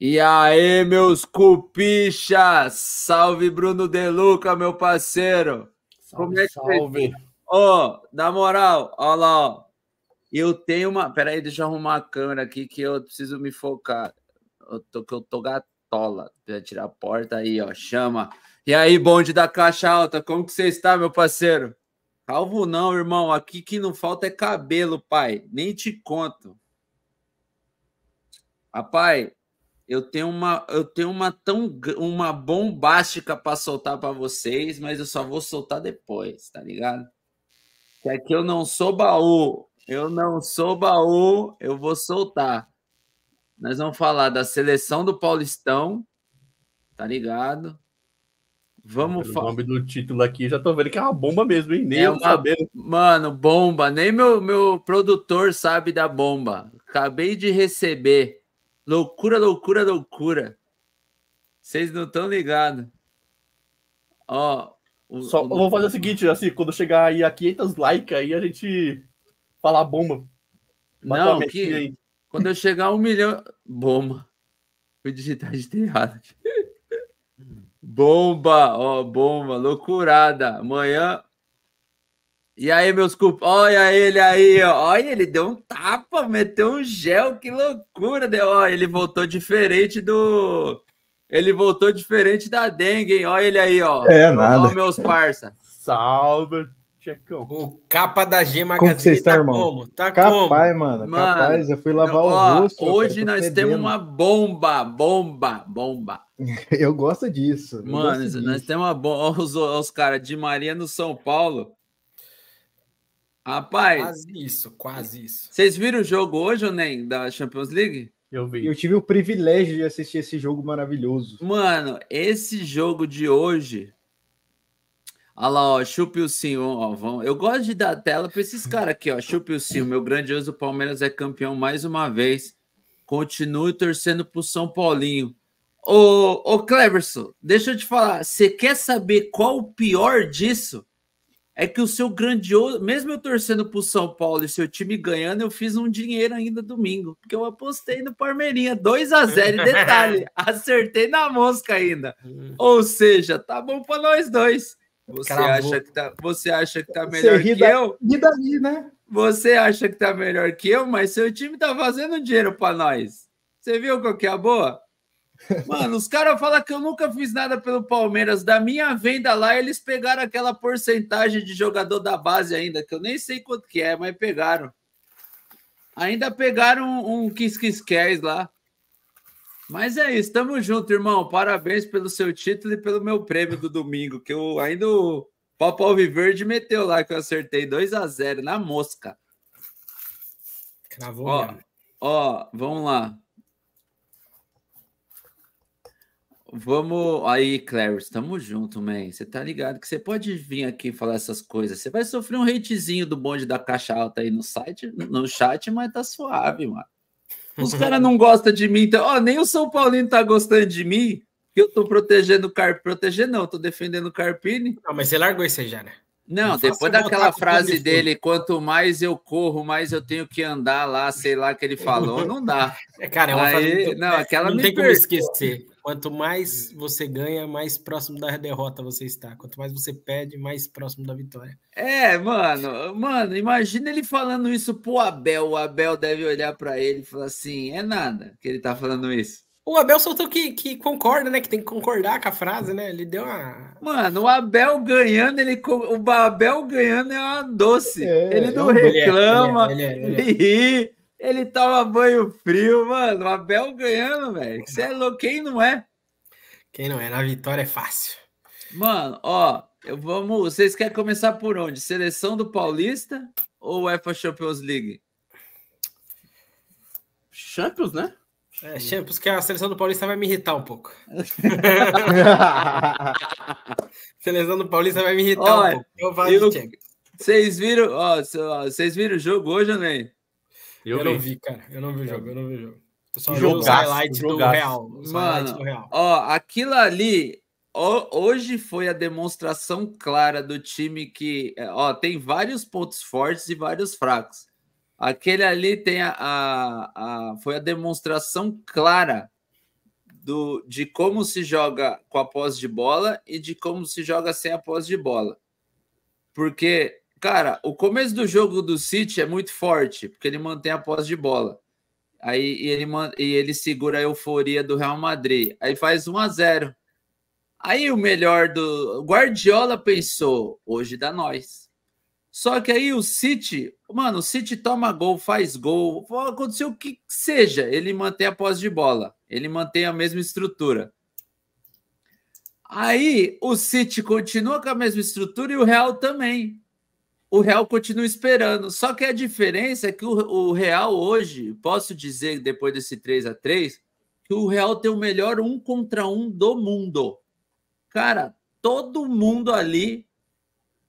E aí, meus cupichas! Salve, Bruno Deluca, meu parceiro! Salve, Como é que salve! Ó, tá? oh, na moral, ó lá, ó. Eu tenho uma. Peraí, deixa eu arrumar a câmera aqui que eu preciso me focar. Eu tô, que eu tô gatola. Pra tirar a porta aí, ó. Chama. E aí, bonde da caixa alta, como que você está, meu parceiro? Calvo não, irmão. Aqui que não falta é cabelo, pai. Nem te conto. Rapaz, eu tenho uma, eu tenho uma tão uma bombástica para soltar para vocês, mas eu só vou soltar depois, tá ligado? Que aqui é eu não sou baú, eu não sou baú, eu vou soltar. Nós vamos falar da seleção do Paulistão, tá ligado? Vamos falar. O nome do título aqui, já tô vendo que é uma bomba mesmo, hein? Nem é uma... sabendo. Mano, bomba. Nem meu, meu produtor sabe da bomba. Acabei de receber. Loucura, loucura, loucura. Vocês não estão ligados. Ó. O, Só, o... Vou fazer o seguinte, assim, quando chegar aí a 500 likes, aí a gente fala bomba. não, que... Aí. Quando eu chegar a um milhão. Bomba. Fui digitar de errado. Bomba, ó, bomba, loucurada. Amanhã e aí, meus cupos? olha ele aí, ó. olha, ele deu um tapa, meteu um gel, que loucura, deu. Olha, ele voltou diferente do... Ele voltou diferente da dengue, hein? Olha ele aí, ó. É, nada. Olha, meus parça. Salve, Checão. O capa da G Magazine. Como você está, tá irmão? Como? Tá capaz, como? Mano, mano. Capaz, eu fui lavar ó, o rosto. Hoje nós temos uma bomba, bomba, bomba. eu gosto disso. mano, gosto nós disso. temos uma bomba. Olha os, os caras de Maria no São Paulo. Rapaz. Quase isso, quase isso. Vocês viram o jogo hoje, ou nem? Da Champions League? Eu vi. Eu tive o privilégio de assistir esse jogo maravilhoso. Mano, esse jogo de hoje. Olha lá, ó, chupe o sim, ó, vão. Eu gosto de dar tela para esses caras aqui, ó. Chupe o sim, meu grandioso Palmeiras é campeão mais uma vez. Continue torcendo pro São Paulinho. Ô, ô Cleverson, deixa eu te falar. Você quer saber qual o pior disso? é que o seu grandioso, mesmo eu torcendo para o São Paulo e seu time ganhando, eu fiz um dinheiro ainda domingo, porque eu apostei no Parmeirinha 2 a 0 e detalhe, acertei na mosca ainda. Hum. Ou seja, tá bom para nós dois. Você acha que tá, você acha que tá melhor que da, eu? né? Você acha que tá melhor que eu, mas seu time tá fazendo dinheiro para nós. Você viu qual que é a boa? Mano, os caras falam que eu nunca fiz nada pelo Palmeiras. Da minha venda lá, eles pegaram aquela porcentagem de jogador da base ainda, que eu nem sei quanto que é, mas pegaram. Ainda pegaram um quis quis lá. Mas é isso, tamo junto, irmão. Parabéns pelo seu título e pelo meu prêmio do domingo, que eu ainda o Papo Alviverde meteu lá, que eu acertei 2 a 0 na mosca. Cravou, ó, ó, vamos lá. Vamos aí, Clarice, tamo junto, man. Você tá ligado que você pode vir aqui falar essas coisas. Você vai sofrer um hatezinho do bonde da caixa alta aí no site, no chat, mas tá suave, mano. Os caras não gostam de mim, então, ó, nem o São Paulino tá gostando de mim, que eu tô protegendo o Carpini. Protegendo não, tô defendendo o Carpini. Não, mas você largou isso aí já, né? Não, depois daquela frase dele, quanto mais eu corro, mais eu tenho que andar lá, sei lá que ele falou, não dá. É, cara, é uma Aí, frase muito... não, aquela não tem perco. como esquecer. Quanto mais você ganha, mais próximo da derrota você está. Quanto mais você perde, mais próximo da vitória. É, mano, mano, imagina ele falando isso pro Abel. O Abel deve olhar para ele e falar assim: "É nada que ele tá falando isso". O Abel soltou que, que concorda, né? Que tem que concordar com a frase, né? Ele deu uma. Mano, o Abel ganhando, ele o Abel ganhando é uma doce. É, ele é não reclama, é, ele, é, ele, é, ele é. ele toma banho frio, mano. O Abel ganhando, velho. Você é louco, quem não é? Quem não é? Na vitória é fácil. Mano, ó, eu vamos. Vocês querem começar por onde? Seleção do Paulista ou UEFA Champions League? Champions, né? É, Champions, que a seleção do Paulista vai me irritar um pouco. seleção do Paulista vai me irritar Olha, um pouco. Eu vou eu, Vocês viram, ó, vocês viram o jogo hoje ou nem? Eu, eu não vi, cara. Eu não vi o jogo, eu não vi o jogo. só jogaço, os highlights do Real. Os Mano, do Real. Ó, aquilo ali, ó, hoje foi a demonstração clara do time que, é, ó, tem vários pontos fortes e vários fracos. Aquele ali tem a, a, a, foi a demonstração clara do, de como se joga com a posse de bola e de como se joga sem a posse de bola. Porque, cara, o começo do jogo do City é muito forte, porque ele mantém a posse de bola. Aí e ele, e ele segura a euforia do Real Madrid. Aí faz 1 a 0. Aí o melhor do Guardiola pensou, hoje dá nós. Só que aí o City, mano, o City toma gol, faz gol, aconteceu o que seja, ele mantém a posse de bola, ele mantém a mesma estrutura. Aí o City continua com a mesma estrutura e o Real também. O Real continua esperando. Só que a diferença é que o, Real hoje, posso dizer depois desse 3 a 3 que o Real tem o melhor um contra um do mundo. Cara, todo mundo ali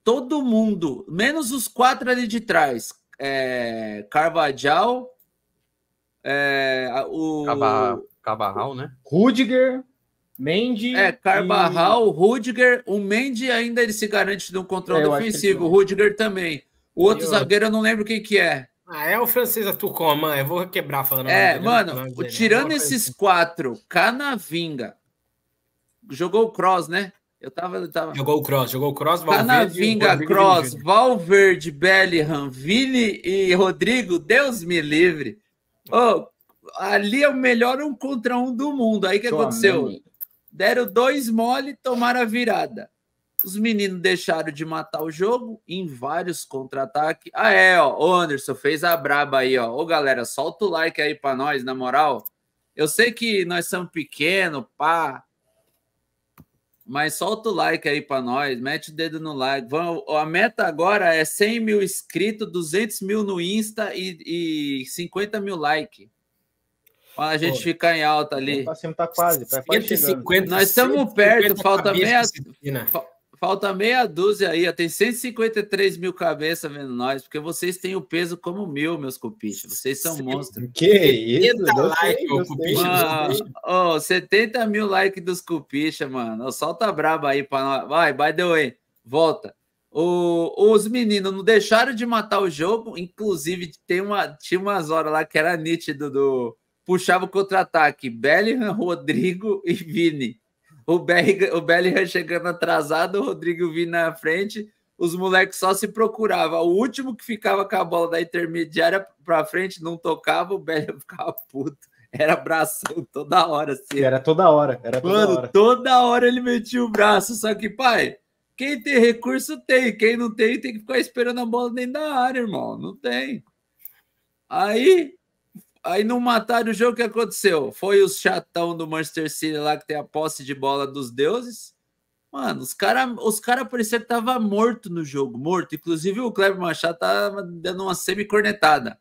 todo mundo, menos os quatro ali de trás, é, Carvajal, é, o... Caba, Cabarral, né? Rudiger, Mendy... É, Carvajal, e... Rudiger, o Mendy ainda ele se garante de um controle é, ofensivo, o Rudiger também. O outro eu... zagueiro eu não lembro quem que é. Ah, é o francês Atucom, mano. Eu vou quebrar falando. É, mano, dele, né? tirando esses assim. quatro, Canavinga. Jogou o Cross, né? Eu tava, tava... Jogou o Cross, jogou o Cross, tá Valverde. vinga Cross, Valverde, Valverde Bellingham, Vini e Rodrigo, Deus me livre. Oh, ali é o melhor um contra um do mundo. Aí que Tô aconteceu? Deram dois mole e tomaram a virada. Os meninos deixaram de matar o jogo em vários contra-ataques. Ah, é, ó. O Anderson fez a braba aí, ó. Ô, galera, solta o like aí pra nós, na moral. Eu sei que nós somos pequenos, pá. Mas solta o like aí para nós, mete o dedo no like. Vamos, a meta agora é 100 mil inscritos, 200 mil no Insta e, e 50 mil like. Quando a gente Pô, ficar em alta ali. Tá, tá quase, tá quase 150, chegando. Nós estamos perto, falta meia. Falta meia dúzia aí, tem 153 mil cabeças vendo nós, porque vocês têm o peso como mil, meus cupichos. Vocês são Sim. monstros. Que isso? Like, sei, cupicha mano, oh, 70 mil likes dos cupichas, mano. solta braba aí para nós. Vai, by the way, volta. O, os meninos não deixaram de matar o jogo, inclusive tem uma, tinha umas horas lá que era nítido do puxava o contra-ataque, Bellingham, Rodrigo e Vini o Bellingham, o Bellingham chegando atrasado, o Rodrigo vindo na frente, os moleques só se procuravam. O último que ficava com a bola da intermediária para frente não tocava, o Bellingham ficava puto. Era abração toda hora. Assim. Era toda hora. Era toda Mano, hora. toda hora ele metia o braço. Só que, pai, quem tem recurso tem. Quem não tem, tem que ficar esperando a bola dentro da área, irmão. Não tem. Aí Aí não mataram o jogo, o que aconteceu? Foi os chatão do Manchester City lá que tem a posse de bola dos deuses. Mano, os caras os cara pareciam que tava morto no jogo, morto. Inclusive o Cleber Machado tava tá dando uma semi-cornetada.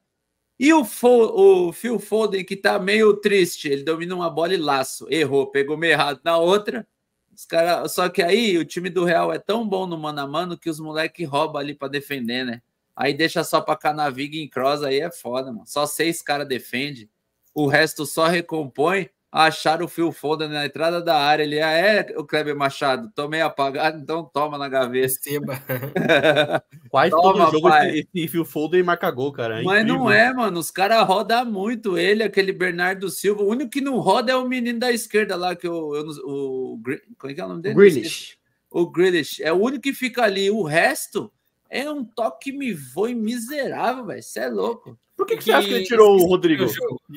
E o, Fo, o Phil Foden, que tá meio triste, ele domina uma bola e laço. Errou, pegou meio errado na outra. Os cara, só que aí o time do Real é tão bom no mano a mano que os moleques roubam ali para defender, né? Aí deixa só para Canaviga em cross, aí é foda, mano. Só seis caras defende, o resto só recompõe. Acharam o fio foda na entrada da área. Ele ah, é o Kleber Machado, tomei apagado, então toma na gaveta. cima. Quase toma, todo jogo pai. esse fio foda e marca gol, cara. É Mas incrível. não né? é, mano. Os caras rodam muito ele, aquele Bernardo Silva. O único que não roda é o menino da esquerda lá, que eu, eu o. Como é que é o nome dele? Grealish. O Grealish. É o único que fica ali. O resto. É um toque me foi miserável, velho. Você é louco. Por que, que, que, você acha que ele tirou o Rodrigo?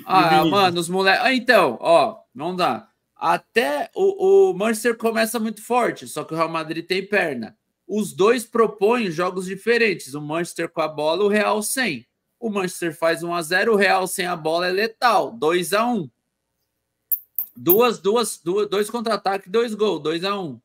Ah, mano, os moleques. Ah, então, ó, não dá. Até o, o Manchester começa muito forte, só que o Real Madrid tem perna. Os dois propõem jogos diferentes. O Manchester com a bola, o Real sem. O Manchester faz 1 a 0 o Real sem a bola é letal. 2 a 1 Duas, duas, duas dois contra-ataque, dois gols, 2 a 1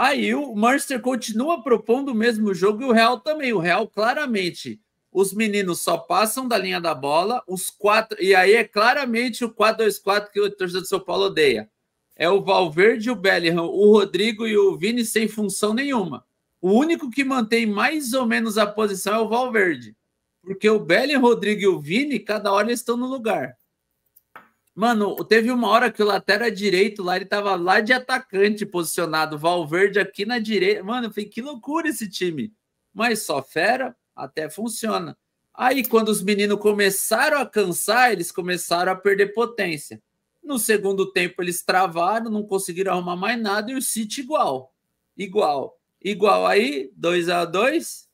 Aí o Manchester continua propondo o mesmo jogo e o Real também. O Real, claramente, os meninos só passam da linha da bola, os quatro. E aí é claramente o 4-2-4 que o torcedor de São Paulo odeia. É o Valverde, o Bellingham, o Rodrigo e o Vini sem função nenhuma. O único que mantém mais ou menos a posição é o Valverde. Porque o Bellingham, o Rodrigo e o Vini, cada hora estão no lugar. Mano, teve uma hora que o lateral direito lá, ele tava lá de atacante posicionado, Valverde aqui na direita. Mano, eu falei, que loucura esse time. Mas só fera, até funciona. Aí, quando os meninos começaram a cansar, eles começaram a perder potência. No segundo tempo, eles travaram, não conseguiram arrumar mais nada, e o City igual. Igual. Igual aí, 2 a 2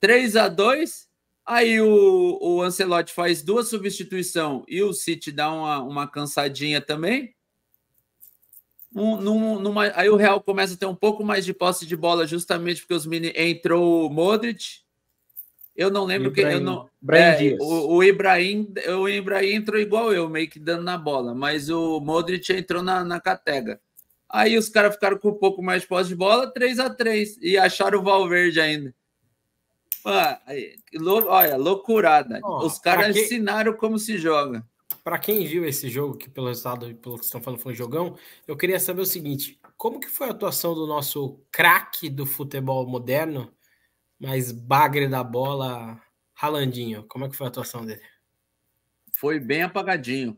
3 a 2 Aí o, o Ancelotti faz duas substituições e o City dá uma, uma cansadinha também. Um, num, numa, aí o Real começa a ter um pouco mais de posse de bola, justamente porque os mini entrou o Modric. Eu não lembro Ibrahim. que eu não. É, o, o Ibrahim, o Ibrahim entrou igual eu, meio que dando na bola, mas o Modric entrou na, na catega. Aí os caras ficaram com um pouco mais de posse de bola, 3 a 3 e acharam o Valverde ainda olha, loucurada. Oh, Os caras que... ensinaram como se joga. Para quem viu esse jogo, que pelo resultado, pelo que estão falando, foi um jogão, eu queria saber o seguinte: como que foi a atuação do nosso craque do futebol moderno, mas bagre da bola, Ralandinho? Como é que foi a atuação dele? Foi bem apagadinho.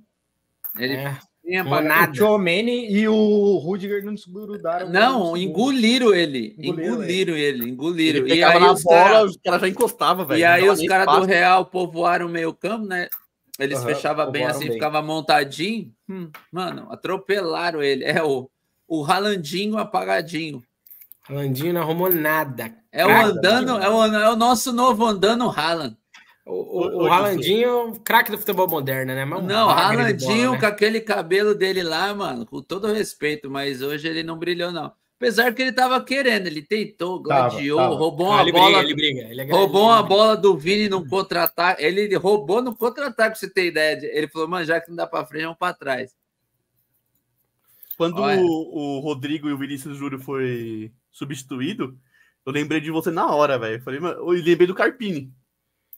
Ele é tempo. Não, nada. O e o Rudiger não desgrudaram. Não, engoliram ele. Engoliram ele, engoliram. E aí na os bola, cara... os caras já encostavam, velho. E aí os caras do Real povoaram o meio campo, né? Eles uhum, fechavam bem assim, bem. ficava montadinho. Hum, mano, atropelaram ele. É o, o Ralandinho apagadinho. Ralandinho não arrumou nada. É o andando, é o, é o nosso novo andando Raland. O, o, o Ralandinho, é craque do futebol moderno, né? Mas não, o Ralandinho né? com né? aquele cabelo dele lá, mano, com todo respeito, mas hoje ele não brilhou, não. Apesar que ele tava querendo, ele tentou, gladiou, tava, tava. roubou ah, uma ah, bola. Briga, ele briga, ele é roubou uma é bola do Vini no contra-ataque. Ele roubou no contra-ataque, você tem ideia. Ele falou, mano, já que não dá pra frente, vamos pra trás. Quando o, o, Rodrigo e o Vinícius Júlio foi substituído, eu lembrei de você na hora, velho. Falei, eu lembrei do Carpini.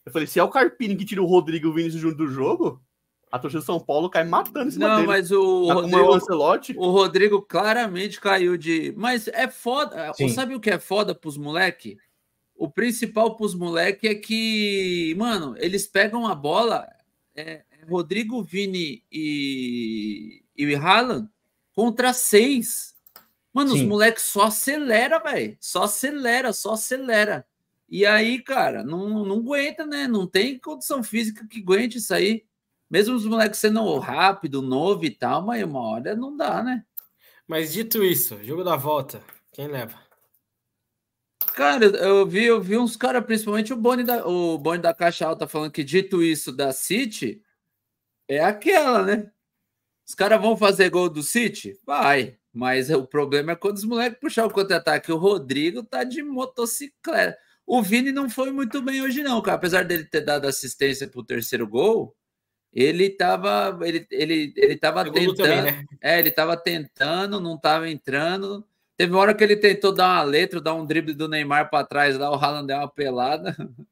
Eu falei, se é o Carpini que tira o Rodrigo e o Vinícius Júnior do jogo, a torcida do São Paulo cai matando esse Não, mas o tá Rodrigo, o, o Rodrigo claramente caiu de. Mas é foda. Sim. Sabe o que é foda pros moleque? O principal pros moleque é que, mano, eles pegam a bola. É, é Rodrigo, Vini e, e Haaland contra seis. Mano, Sim. os moleques só acelera, velho. Só acelera, só acelera. E aí, cara, não, não aguenta, né? Não tem condição física que aguente isso aí. Mesmo os moleques sendo rápido, novo e tal, mas uma hora não dá, né? Mas dito isso, jogo da volta, quem leva? Cara, eu vi, eu vi uns caras, principalmente o Boni da, o Boni da Caixa Alta falando que dito isso da City, é aquela, né? Os caras vão fazer gol do City? Vai. Mas o problema é quando os moleques puxar o contra-ataque. O Rodrigo tá de motocicleta. O Vini não foi muito bem hoje, não, cara. Apesar dele ter dado assistência para o terceiro gol, ele estava ele, ele, ele tava tentando. Também, né? É, ele estava tentando, não estava entrando. Teve uma hora que ele tentou dar uma letra, dar um drible do Neymar para trás, lá o Haaland deu uma pelada.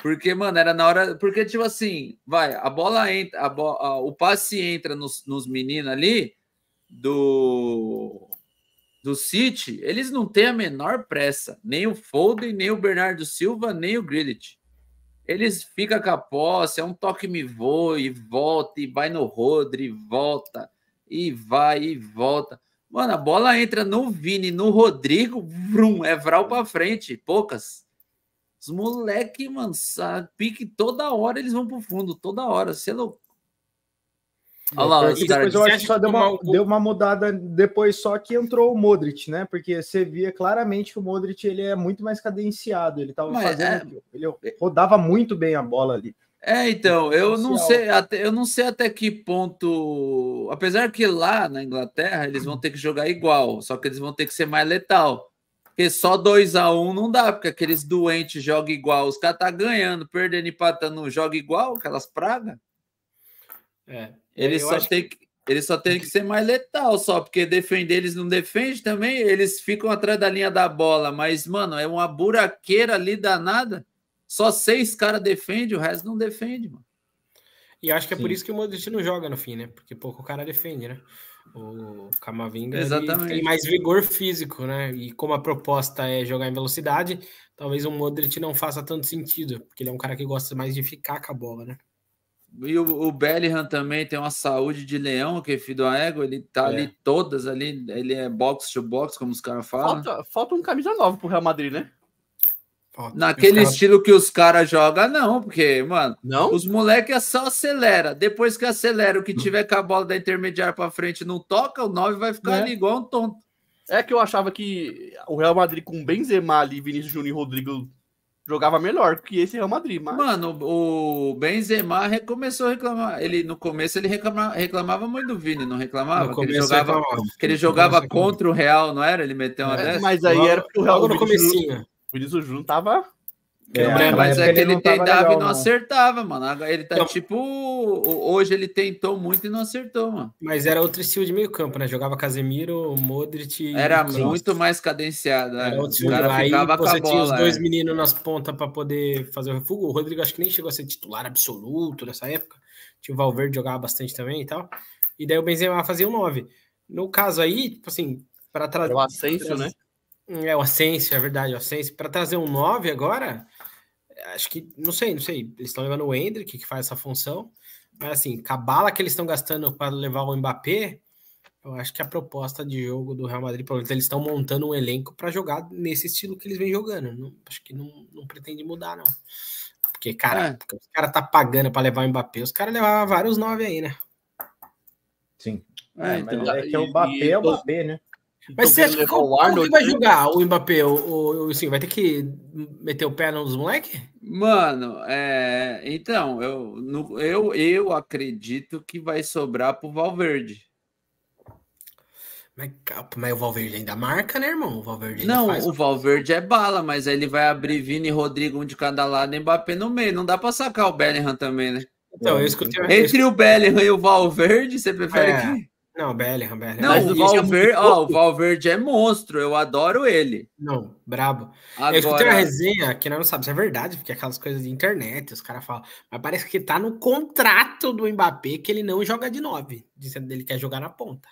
Porque, mano, era na hora. Porque, tipo assim, vai, a bola entra, a bo... o passe entra nos, nos meninos ali do do City, eles não têm a menor pressa. Nem o Foden, nem o Bernardo Silva, nem o Grealish. Eles ficam com a posse, é um toque me voa e volta, e vai no Rodri, e volta, e vai e volta. Mano, a bola entra no Vini, no Rodrigo, vrum, é vral pra frente, poucas. Os moleque, mano, sabe, pique toda hora, eles vão pro fundo, toda hora. Você é louco. Olha lá, depois, eu acho que só deu uma, deu uma mudada depois só que entrou o Modric, né? Porque você via claramente que o Modric ele é muito mais cadenciado, ele tava Mas fazendo, é... ele rodava muito bem a bola ali. É, então, eu não sei, até, eu não sei até que ponto, apesar que lá na Inglaterra eles vão ter que jogar igual, só que eles vão ter que ser mais letal. Porque só 2 a 1 um não dá, porque aqueles doentes jogam igual, os caras tá ganhando, perdendo, empatando, joga igual, aquelas pragas. É, eles só têm que... que. Eles só tem que ser mais letal, só, porque defender eles não defende também, eles ficam atrás da linha da bola, mas, mano, é uma buraqueira ali danada. Só seis caras defende, o resto não defende, mano. E acho que é Sim. por isso que o Modric não joga no fim, né? Porque pouco o cara defende, né? O Camavinga tem mais vigor físico, né? E como a proposta é jogar em velocidade, talvez o Modric não faça tanto sentido, porque ele é um cara que gosta mais de ficar com a bola, né? E o, o Bellingham também tem uma saúde de leão, que é filho da ego, ele tá é. ali todas ali, ele é box to box, como os caras falam. Falta, falta um camisa nova pro Real Madrid, né? Falta. Naquele cara... estilo que os caras jogam, não, porque, mano, não? os moleques é só acelera. Depois que acelera, o que tiver com a bola da intermediária pra frente não toca, o 9 vai ficar é. ali igual um tonto. É que eu achava que o Real Madrid com Benzema ali, Vinícius Júnior e Rodrigo jogava melhor que esse Real Madrid. Mas... Mano, o Benzema começou a reclamar. Ele, no começo ele reclamava reclamava muito do Vini, não reclamava? No que ele jogava, que ele jogava contra o Real, não era? Ele meteu uma é, dessa. Mas aí era porque o Real no comecinho. O Vinícius Júnior tava é, é, mas é que ele, ele tentava legal, e não, não acertava, mano. Agora ele tá então, tipo. Hoje ele tentou muito e não acertou, mano. Mas era outro estilo de meio campo, né? Jogava Casemiro, Modric. Era muito mais cadenciado. É. Era né? outro estilo. Aí você bola, tinha os é. dois é. meninos nas pontas para poder fazer o refugo. O Rodrigo acho que nem chegou a ser titular absoluto nessa época. Tinha o Valverde jogava bastante também e tal. E daí o Benzema fazia o um 9. No caso aí, tipo assim, para trazer. É o Ascenso, né? É, o Ascenso, é verdade, o Ascenso. Para trazer um 9 agora acho que, não sei, não sei, eles estão levando o Hendrick, que faz essa função, mas assim, cabala que eles estão gastando para levar o Mbappé, eu acho que a proposta de jogo do Real Madrid, pelo menos eles estão montando um elenco para jogar nesse estilo que eles vêm jogando, não, acho que não, não pretende mudar, não. Porque, cara, é. cara os caras tá pagando para levar o Mbappé, os caras levavam vários nove aí, né? Sim. É, é então, é que é o Mbappé, é o Mbappé, né? Mas então, você acha que o Arnold que vai jogar o Mbappé? O, o, assim, vai ter que meter o pé nos moleques? Mano, é, então, eu, no, eu, eu acredito que vai sobrar pro Valverde. Mas, mas o Valverde ainda marca, né, irmão? O Valverde Não, faz... o Valverde é bala, mas aí ele vai abrir Vini e Rodrigo um de cada lado e Mbappé no meio. Não dá pra sacar o Bellingham também, né? Então, eu escutei. Entre o Bellingham e o Valverde, você prefere é. que. Não, Bellingham, Bellingham. Não, o, Valver, é ó, o Valverde é monstro, eu adoro ele. Não, brabo. Agora... Eu escutei uma resenha que não sabe se é verdade, porque é aquelas coisas de internet, os caras falam, mas parece que tá no contrato do Mbappé que ele não joga de nove, dizendo que ele quer jogar na ponta.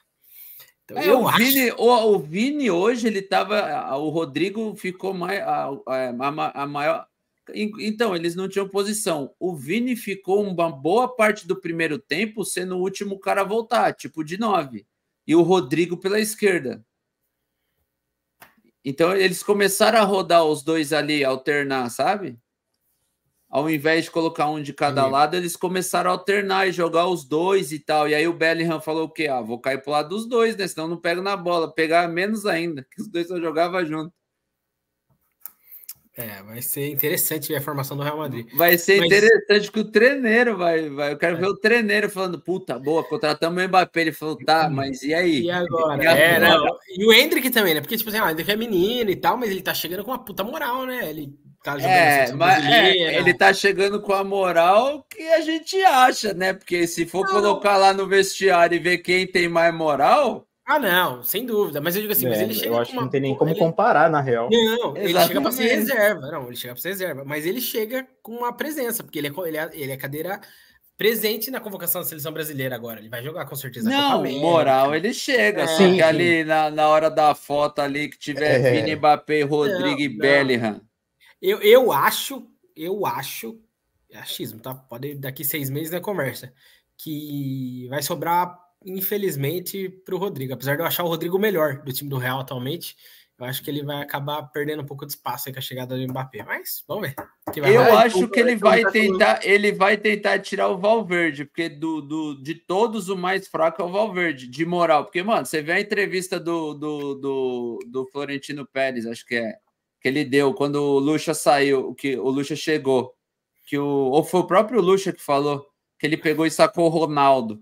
Então, é, eu o, acho... Vini, o, o, Vini hoje, ele tava. O Rodrigo ficou mais. A, a, a, a maior então, eles não tinham posição. O Vini ficou uma boa parte do primeiro tempo sendo o último cara a voltar, tipo de nove. E o Rodrigo pela esquerda. Então, eles começaram a rodar os dois ali, alternar, sabe? Ao invés de colocar um de cada Sim. lado, eles começaram a alternar e jogar os dois e tal. E aí o Bellingham falou o quê? Ah, vou cair pro lado dos dois, né? Senão não pego na bola. Pegar menos ainda, que os dois só jogavam junto. É, vai ser interessante ver a formação do Real Madrid. Vai ser Mas... interessante que o treineiro vai, vai. Eu quero é. ver o treineiro falando, puta, boa, contratamos o Mbappé. Ele falou, tá, mas e aí? E agora? E, agora? É, não. e o Hendrick também, né? Porque, tipo assim, o Hendrick é menino e tal, mas ele tá chegando com uma puta moral, né? Ele tá jogando é, mas, é, ele tá chegando com a moral que a gente acha, né? Porque se for não. colocar lá no vestiário e ver quem tem mais moral, ah, não, sem dúvida. Mas eu digo assim, é, mas ele chega. Eu acho que não tem nem como ele... comparar, na real. Não, ele chega para ser reserva. Não, ele chega para ser reserva. Mas ele chega com uma presença, porque ele é, ele é, ele é cadeira presente na convocação da seleção brasileira agora. Ele vai jogar com certeza. Não, moral, ele chega. É, assim, sim. ali na, na hora da foto ali que tiver é. Vini Mbappé, Rodrigo e Bellingham. Eu, eu acho, eu acho, é achismo, tá? Pode daqui seis meses na né, conversa, que vai sobrar infelizmente, para o Rodrigo. Apesar de eu achar o Rodrigo melhor do time do Real atualmente, eu acho que ele vai acabar perdendo um pouco de espaço com a chegada do Mbappé. Mas vamos ver. eu acho que ele vai tentar, ele vai tentar tirar o Valverde, porque do, do, de todos o mais fraco é o Valverde, de moral. Porque, mano, você vê a entrevista do, do, do, do Florentino Pérez, acho que é. Que ele deu quando o Lucha saiu, que o Lucha chegou. Que o, ou foi o próprio Lucha que falou que ele pegou e sacou o Ronaldo.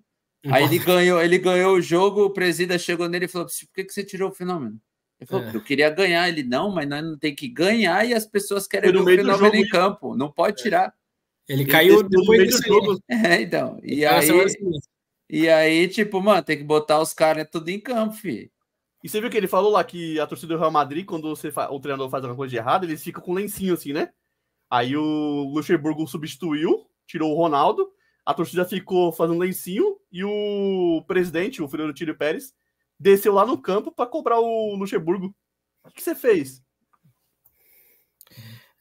Aí ele ganhou, ele ganhou o jogo, o presida chegou nele e falou: por que, que você tirou o fenômeno? Ele falou, é. eu queria ganhar. Ele, não, mas nós não tem que ganhar e as pessoas querem ver o fenômeno em campo. Não pode é. tirar. Ele caiu no meio do jogo. É, então. E aí, e aí, tipo, mano, tem que botar os caras tudo em campo, filho. E você viu que ele falou lá que a torcida do Real Madrid, quando você o treinador faz alguma coisa de errado, eles ficam com lencinho assim, né? Aí o Luxemburgo substituiu, tirou o Ronaldo, a torcida ficou fazendo lencinho, e o presidente, o Florentino Pérez, desceu lá no campo para cobrar o Luxemburgo. O que você fez?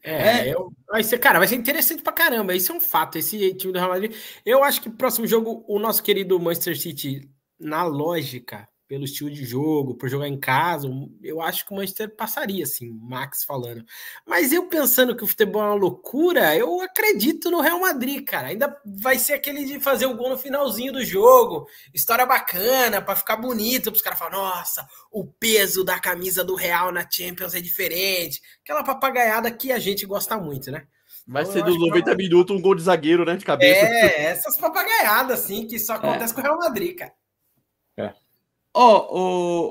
É, eu, vai ser, cara, vai ser interessante pra caramba. Isso é um fato. Esse time do Real Madrid. Eu acho que próximo jogo, o nosso querido Manchester City, na lógica, pelo estilo de jogo, por jogar em casa, eu acho que o Manchester passaria, assim, Max falando. Mas eu pensando que o futebol é uma loucura, eu acredito no Real Madrid, cara. Ainda vai ser aquele de fazer o gol no finalzinho do jogo, história bacana, para ficar bonito, para os caras falarem, nossa, o peso da camisa do Real na Champions é diferente. Aquela papagaiada que a gente gosta muito, né? Vai então, ser dos 90 que... É minutos um gol de zagueiro, né, de cabeça. É, essas papagaiadas, assim, que só é. acontece é. com o Real Madrid, cara. É. Ô, ô,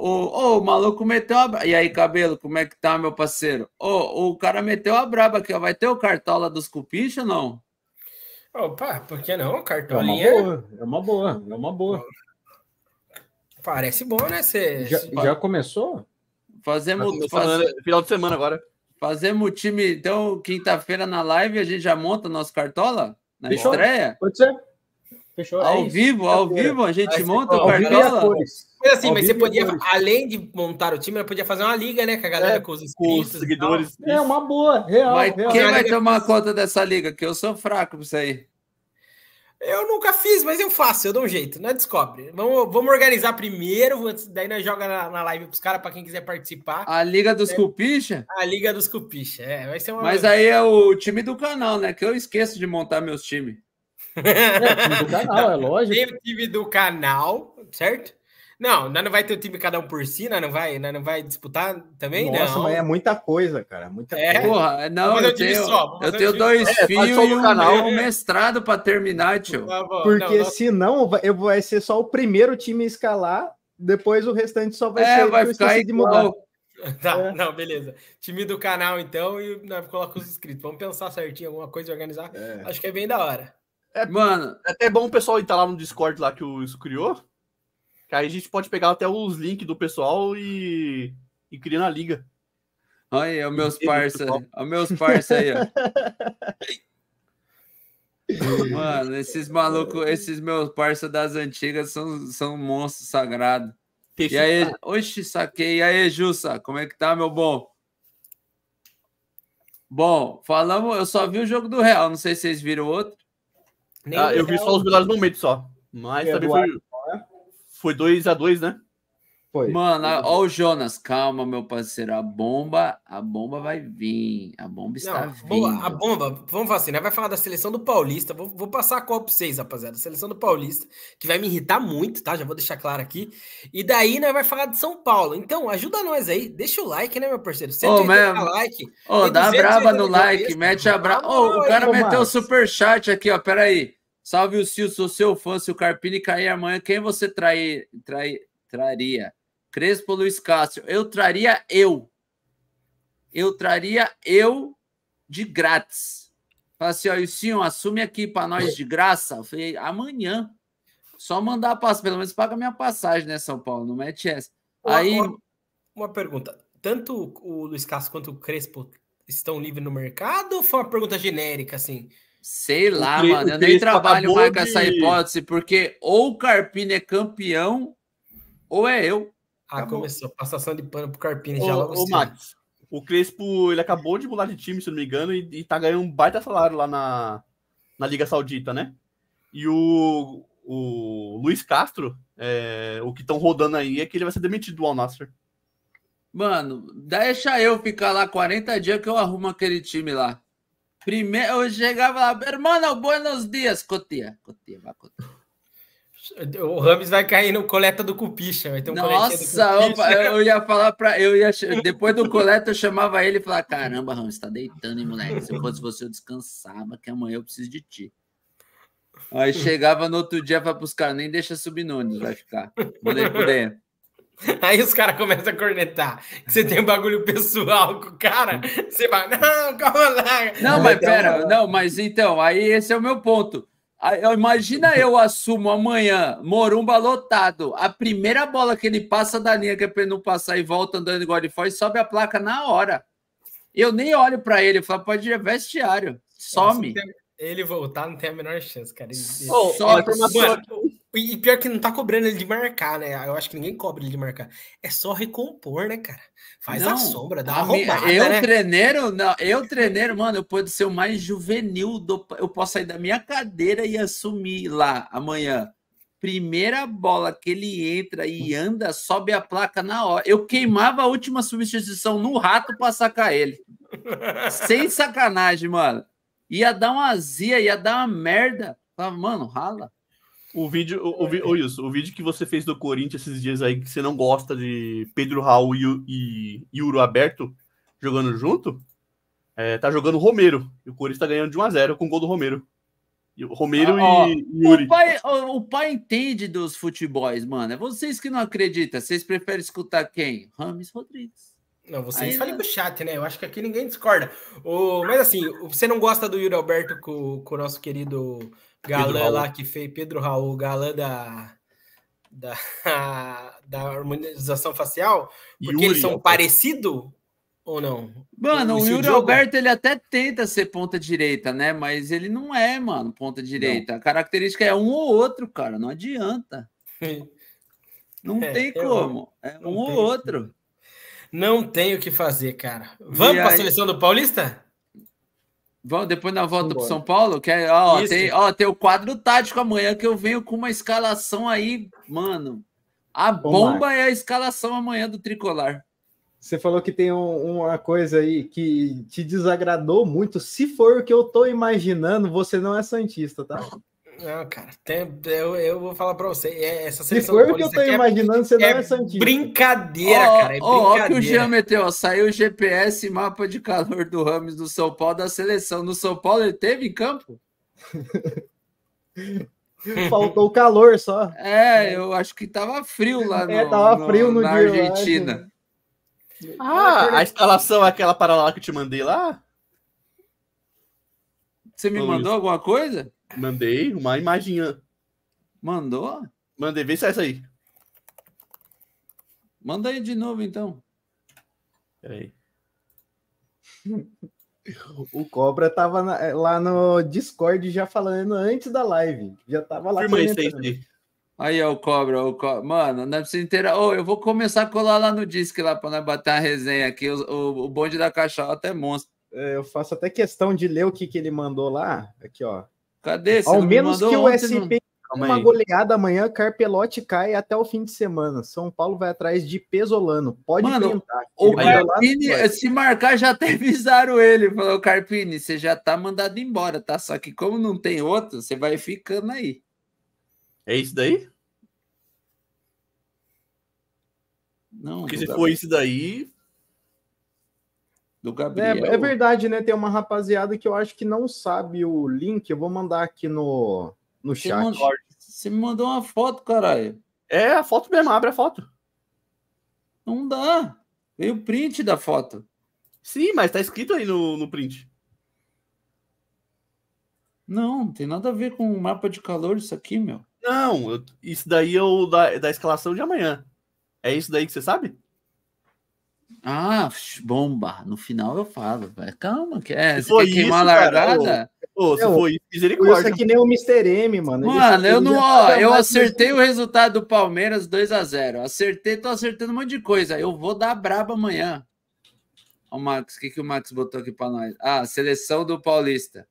ô, o maluco meteu a braba. E aí, cabelo, como é que tá, meu parceiro? Ô, oh, o cara meteu a braba aqui, ó. Vai ter o cartola dos cupichos ou não? Opa, por que não? É Cartolinha. É uma boa, é uma boa, é uma boa. Parece bom, né? Cê... Já, já começou? Fazemos. Faz... Né? Final de semana agora. Fazemos o time, então, quinta-feira na live, a gente já monta nosso cartola na Fechou? estreia? Pode ser. É Fechou. Ao é vivo, ao é vivo, a gente monta o é cartola. Mas assim, ao mas você é podia, cores. além de montar o time, você podia fazer uma liga, né? Com a galera, é, com os inscritos. Com os seguidores. É uma boa, real. Mas real. quem vai tomar conta dessa liga? Que eu sou fraco pra isso aí. Eu nunca fiz, mas eu faço, eu dou um jeito, não é descobre. Vamos, vamos organizar primeiro, daí nós joga na, na live pros caras, para quem quiser participar. A Liga dos é, Cupicha? A Liga dos Cupicha, é, vai ser uma... Mas aí é o time do canal, né, que eu esqueço de montar meus times. É, do canal, é lógico. Tem o time do canal, certo? Não, não vai ter o time cada um por si, não vai, não vai disputar também, Nossa, não. mas é muita coisa, cara, muita é. coisa. Porra, não, eu tenho, só, eu tenho dois é, filhos e um, canal, um mestrado para terminar, tio. Porque não, não. senão eu vai ser só o primeiro time escalar, depois o restante só vai é, ser vai ficar de mudar. Tá, é. não, beleza. Time do canal, então, e nós coloca os inscritos. Vamos pensar certinho alguma coisa e organizar. É. Acho que é bem da hora. É, Mano. É até bom o pessoal entrar tá lá no Discord lá que o isso criou. Que aí a gente pode pegar até os links do pessoal e, e criar na liga. Olha aí, os meus parça. Os meus parça aí, ó. Mano, esses malucos, esses meus parça das antigas são, são monstros sagrados. E aí, oxe, saquei. E aí, Jussa, como é que tá, meu bom? Bom, falamos, eu só vi o jogo do Real, não sei se vocês viram outro. Ah, eu vi só os melhores momentos só. Mas é, também foi, né? foi 2x2, né? Foi. Mano, ó o Jonas, calma, meu parceiro. A bomba, a bomba vai vir. A bomba está Não, vindo. A bomba, vamos falar assim, né? Vai falar da seleção do Paulista. Vou, vou passar a qual pra vocês, rapaziada. Seleção do Paulista, que vai me irritar muito, tá? Já vou deixar claro aqui. E daí, né, vai falar de São Paulo. Então, ajuda nós aí. Deixa o like, né, meu parceiro? Você oh, mesmo. like. Ô, oh, dá braba no like, vez, mete a braba. Ô, oh, o cara meteu o superchat aqui, ó. Peraí. Salve o Sil, sou seu fã. Se o Carpini cair amanhã, quem você trair, trair, traria? Crespo, Luiz Cássio, Eu traria eu. Eu traria eu de grátis. Falei assim, ó, Ilcinho, assume aqui para nós de graça. Eu falei, amanhã. Só mandar a passagem. Pelo menos paga minha passagem, né, São Paulo? Não mete essa. Uma, Aí... Uma, uma pergunta. Tanto o Luiz Cássio quanto o Crespo estão livres no mercado ou foi uma pergunta genérica, assim? Sei lá, o mano. Eu nem trabalho mais de... com essa hipótese, porque ou o Carpini é campeão ou é eu. Ah, acabou. começou. Passação de pano pro Carpini ô, já logo Ô, Max, o Crespo, ele acabou de mudar de time, se não me engano, e, e tá ganhando um baita salário lá na, na Liga Saudita, né? E o, o Luiz Castro, é, o que estão rodando aí é que ele vai ser demitido do Al Mano, deixa eu ficar lá 40 dias que eu arrumo aquele time lá. Primeiro, eu chegava lá, irmão, buenos dias, Cotia. Cotia, vai, Cotia. O Rames vai cair no coleta do Cupicha. Vai ter um Nossa, opa, eu ia falar para eu ia depois do coleta eu chamava ele e falava: "Caramba, Rames, tá deitando, hein, moleque? Se fosse você eu descansava, que amanhã eu preciso de ti". Aí chegava no outro dia para buscar nem deixa subir Nunes, vai ficar. Mandei por dentro. Aí os caras começam a cornetar. Você tem um bagulho pessoal com o cara, você vai, não, calma lá. Não, mas pera, não, mas então, aí esse é o meu ponto. Ah, imagina eu assumo amanhã Morumba lotado. A primeira bola que ele passa da linha que é pra ele não passar e volta andando igual ele faz, sobe a placa na hora. Eu nem olho para ele, falo, pode ir vestiário. É, Some. Ele voltar não tem a menor chance, cara. Ele, oh, só, ele... Uma... e pior que não tá cobrando ele de marcar, né? Eu acho que ninguém cobra ele de marcar. É só recompor, né, cara? Faz não, a sombra, dá uma roubada, Eu né? treineiro, não, eu treineiro, mano, eu posso ser o mais juvenil, do, eu posso sair da minha cadeira e assumir lá amanhã. Primeira bola que ele entra e anda, sobe a placa na hora. Eu queimava a última substituição no rato para sacar ele. Sem sacanagem, mano ia dar uma azia, ia dar uma merda. Falava, mano, rala. O vídeo, o, o, o, isso, o vídeo que você fez do Corinthians esses dias aí, que você não gosta de Pedro Raul e, e, e Uru Aberto jogando junto, é, tá jogando Romero. E o Corinthians tá ganhando de 1x0 com o gol do Romero. Romero ah, e ó, Yuri. O pai, o, o pai, entende dos futebols, mano. É vocês que não acreditam. Vocês preferem escutar quem? Rames Rodrigues. Não, vocês Aí, falem pro chat, né? Eu acho que aqui ninguém discorda. O, mas assim, você não gosta do Yuri Alberto com, com o nosso querido galã lá que fez Pedro Raul, galã da, da, da harmonização facial? Porque Yuri, eles são parecidos ou não? Mano, o Yuri Alberto ele até tenta ser ponta direita, né? Mas ele não é, mano, ponta direita. Não. A característica é um ou outro, cara. Não adianta. Não é, tem como. É um ou outro. Não tem o que fazer, cara. Vamos para a seleção do Paulista? Vamos, depois na volta para São Paulo, que é, ó, tem, ó, tem o quadro tático amanhã que eu venho com uma escalação aí, mano. A bomba é a escalação amanhã do tricolar. Você falou que tem um, uma coisa aí que te desagradou muito. Se for o que eu tô imaginando, você não é santista, tá? Não, cara, tem, eu, eu vou falar pra você. É, essa Se foi o que eu tô é imaginando, é, você não é, é Santista. Brincadeira, oh, cara. É oh, brincadeira. Ó, que o Jean meteu, ó, saiu o GPS mapa de calor do Ramos do São Paulo da seleção. No São Paulo ele teve em campo? Faltou calor só. É, eu acho que tava frio lá. No, é, tava no, frio no, na Argentina. Lá, né? ah, ah a instalação, aquela para lá que eu te mandei lá? Você me Ô, mandou Luiz. alguma coisa? Mandei uma imagem. Mandou? Mandei, vê se é essa aí. Manda aí de novo, então. Peraí. O Cobra tava na, eh, lá no Discord já falando antes da live. Já tava lá. Firma isso aí, aí, ó, o Cobra, o Cobra. Mano, não é precisa inteira. Ô, oh, eu vou começar a colar lá no Disque lá pra nós bater uma resenha aqui. O, o, o bonde da Cachorro até monstro. É, eu faço até questão de ler o que, que ele mandou lá. Aqui, ó. Cadê? Você Ao menos me que o SP não... uma goleada amanhã, Carpelote cai até o fim de semana. São Paulo vai atrás de Pesolano. Pode Mano, tentar. O Carpini, lá, se marcar, já até avisaram ele. Falou, Carpini, você já tá mandado embora, tá? Só que como não tem outro, você vai ficando aí. É isso daí? Não. Porque não se for isso daí, do Gabriel. É, é, verdade, né? Tem uma rapaziada que eu acho que não sabe o link. Eu vou mandar aqui no, no chat. Você, mandou, você me mandou uma foto, caralho. É, a foto mesmo. Abre a foto. Não dá. Veio o print da foto. Sim, mas tá escrito aí no, no print. Não, não tem nada a ver com o mapa de calor isso aqui, meu. Não, eu, isso daí é o da, da escalação de amanhã. É isso daí que você sabe? Ah, bomba. No final eu falo. Véio. Calma, que é. Se você quer queimar a largada? Ô, se foi isso, misericórdia. Isso aqui nem o Mr. M, mano. Mano, eu não, ó, tá eu acertei o resultado do Palmeiras 2 a 0 Acertei, tô acertando um monte de coisa. Eu vou dar braba amanhã. Ó, o Max, o que, que o Max botou aqui pra nós? Ah, seleção do Paulista.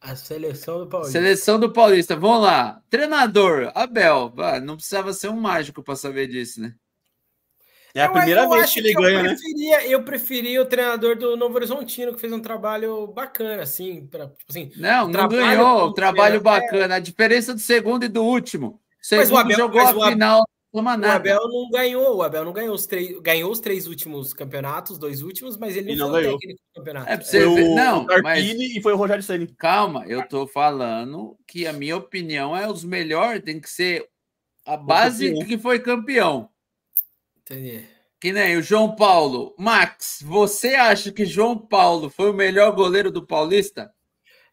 A seleção do Paulista. Seleção do Paulista, vamos lá. Treinador, Abel. Não precisava ser um mágico para saber disso, né? É a é, primeira vez que ele que ganha, eu né? preferia, né? Eu preferia o treinador do Novo Horizontino, que fez um trabalho bacana, assim. Pra, tipo assim não, não ganhou. o Trabalho é. bacana. É... A diferença do segundo e do último. O segundo mas o Abel, jogou a final. Toma nada. O Abel não ganhou, o Abel não ganhou os três, ganhou os três últimos campeonatos, dois últimos, mas ele, não, ganhou. técnico do campeonato. É, é Não, o mas... e foi o Rogério Ceni. Calma, eu tô falando que a minha opinião é os melhores, tem que ser a base que foi campeão. Entendi. Que nem o João Paulo. Max, você acha que João Paulo foi o melhor goleiro do Paulista?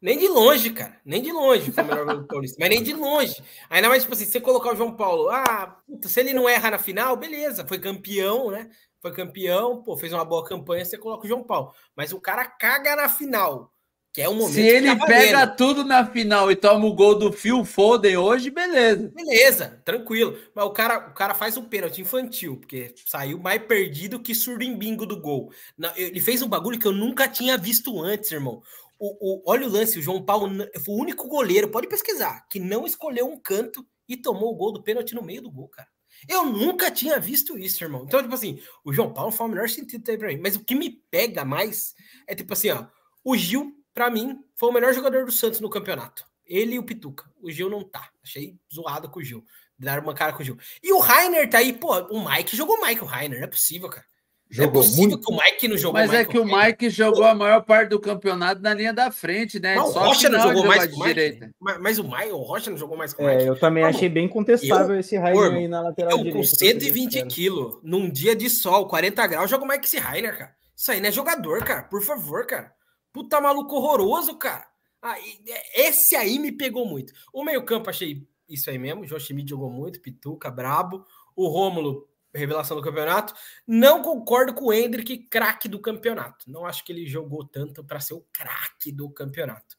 Nem de longe, cara. Nem de longe foi o melhor goleiro do Paulista. Mas nem de longe. Ainda mais, tipo assim, você colocar o João Paulo. Ah, puta, se ele não erra na final, beleza. Foi campeão, né? Foi campeão, pô, fez uma boa campanha, você coloca o João Paulo. Mas o cara caga na final. Que é o momento. Se ele tá pega tudo na final e toma o gol do Phil Foden hoje, beleza. Beleza, tranquilo. Mas o cara, o cara faz um pênalti infantil, porque saiu mais perdido que surdo em bingo do gol. Ele fez um bagulho que eu nunca tinha visto antes, irmão. O, o, olha o lance, o João Paulo foi o único goleiro, pode pesquisar, que não escolheu um canto e tomou o gol do pênalti no meio do gol, cara. Eu nunca tinha visto isso, irmão. Então, tipo assim, o João Paulo faz o melhor sentido aí pra mim. Mas o que me pega mais é tipo assim, ó. O Gil para mim, foi o melhor jogador do Santos no campeonato. Ele e o Pituca. O Gil não tá. Achei zoado com o Gil. Dar uma cara com o Gil. E o Rainer tá aí, pô, o Mike jogou Mike, o Rainer, não é possível, cara. É jogou é possível muito. que o Mike não jogou Mas é que o Mike jogou a maior parte do campeonato na linha da frente, né? Não, Só o Rocha não jogou mais com o Mike. Mas, o Mike, o Rocha não jogou mais com o é, Mike. É, eu também Vamos. achei bem contestável eu, esse Rainer aí na lateral eu, direita. Com 120 quilos, num dia de sol, 40 graus, joga o Mike esse Rainer, cara. Isso aí não é jogador, cara. Por favor, cara. Puta maluco horroroso, cara. Ah, é, esse aí me pegou muito. O meio-campo achei isso aí mesmo. João jogou muito, Pituca, brabo. O Rômulo, revelação do campeonato. Não concordo com o Hendrick, craque do campeonato. Não acho que ele jogou tanto para ser o craque do campeonato.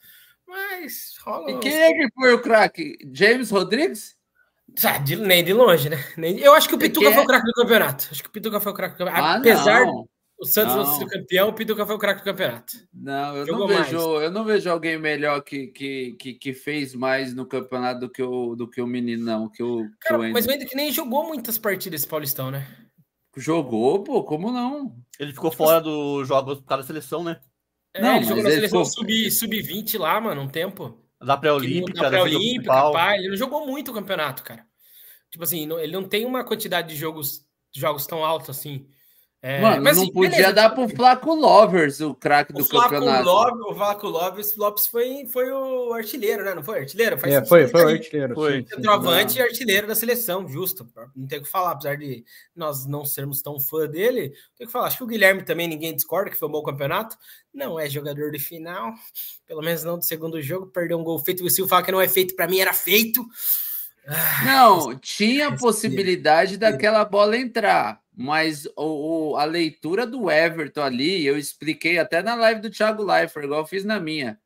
Mas rola. E quem é que foi o craque? James Rodrigues? Ah, de, nem de longe, né? Nem, eu acho que o Pituca que é? foi o craque do campeonato. Acho que o Pituca foi o craque do campeonato. Ah, Apesar. Não. O Santos não. vai ser campeão, o Pinduca foi o craque do campeonato. Não, eu não, vejo, eu não vejo alguém melhor que, que, que, que, fez mais no campeonato do que o, do que o menino, não. Que o, Cara, que o mas o que nem jogou muitas partidas Paulistão, né? Jogou, pô, como não? Ele ficou fora dos jogos por causa da seleção, né? É, não, ele jogou na seleção ficou... sub-20 sub lá, mano, um tempo. Da pré-olímpica, da pré-olímpica, ele não jogou muito o campeonato, cara. Tipo assim, ele não tem uma quantidade de jogos, jogos tão alta assim. É, Mano, mas, não assim, podia beleza. dar pro Flaco Lovers o craque do Flaco campeonato. Love, o Flaco Lovers Lopes foi, foi o artilheiro, né? Não foi artilheiro? Faz é, foi, né? foi o artilheiro. Foi. Centroavante e artilheiro da seleção, justo. Não tem o que falar, apesar de nós não sermos tão fã dele. Não tem o que falar. Acho que o Guilherme também, ninguém discorda, que foi um bom campeonato. Não é jogador de final, pelo menos não do segundo jogo. Perdeu um gol feito. O Silvio fala que não é feito, para mim era feito. Ah, não, tinha possibilidade daquela bola entrar mas o, o, a leitura do Everton ali, eu expliquei até na live do Thiago Leifert, igual eu fiz na minha.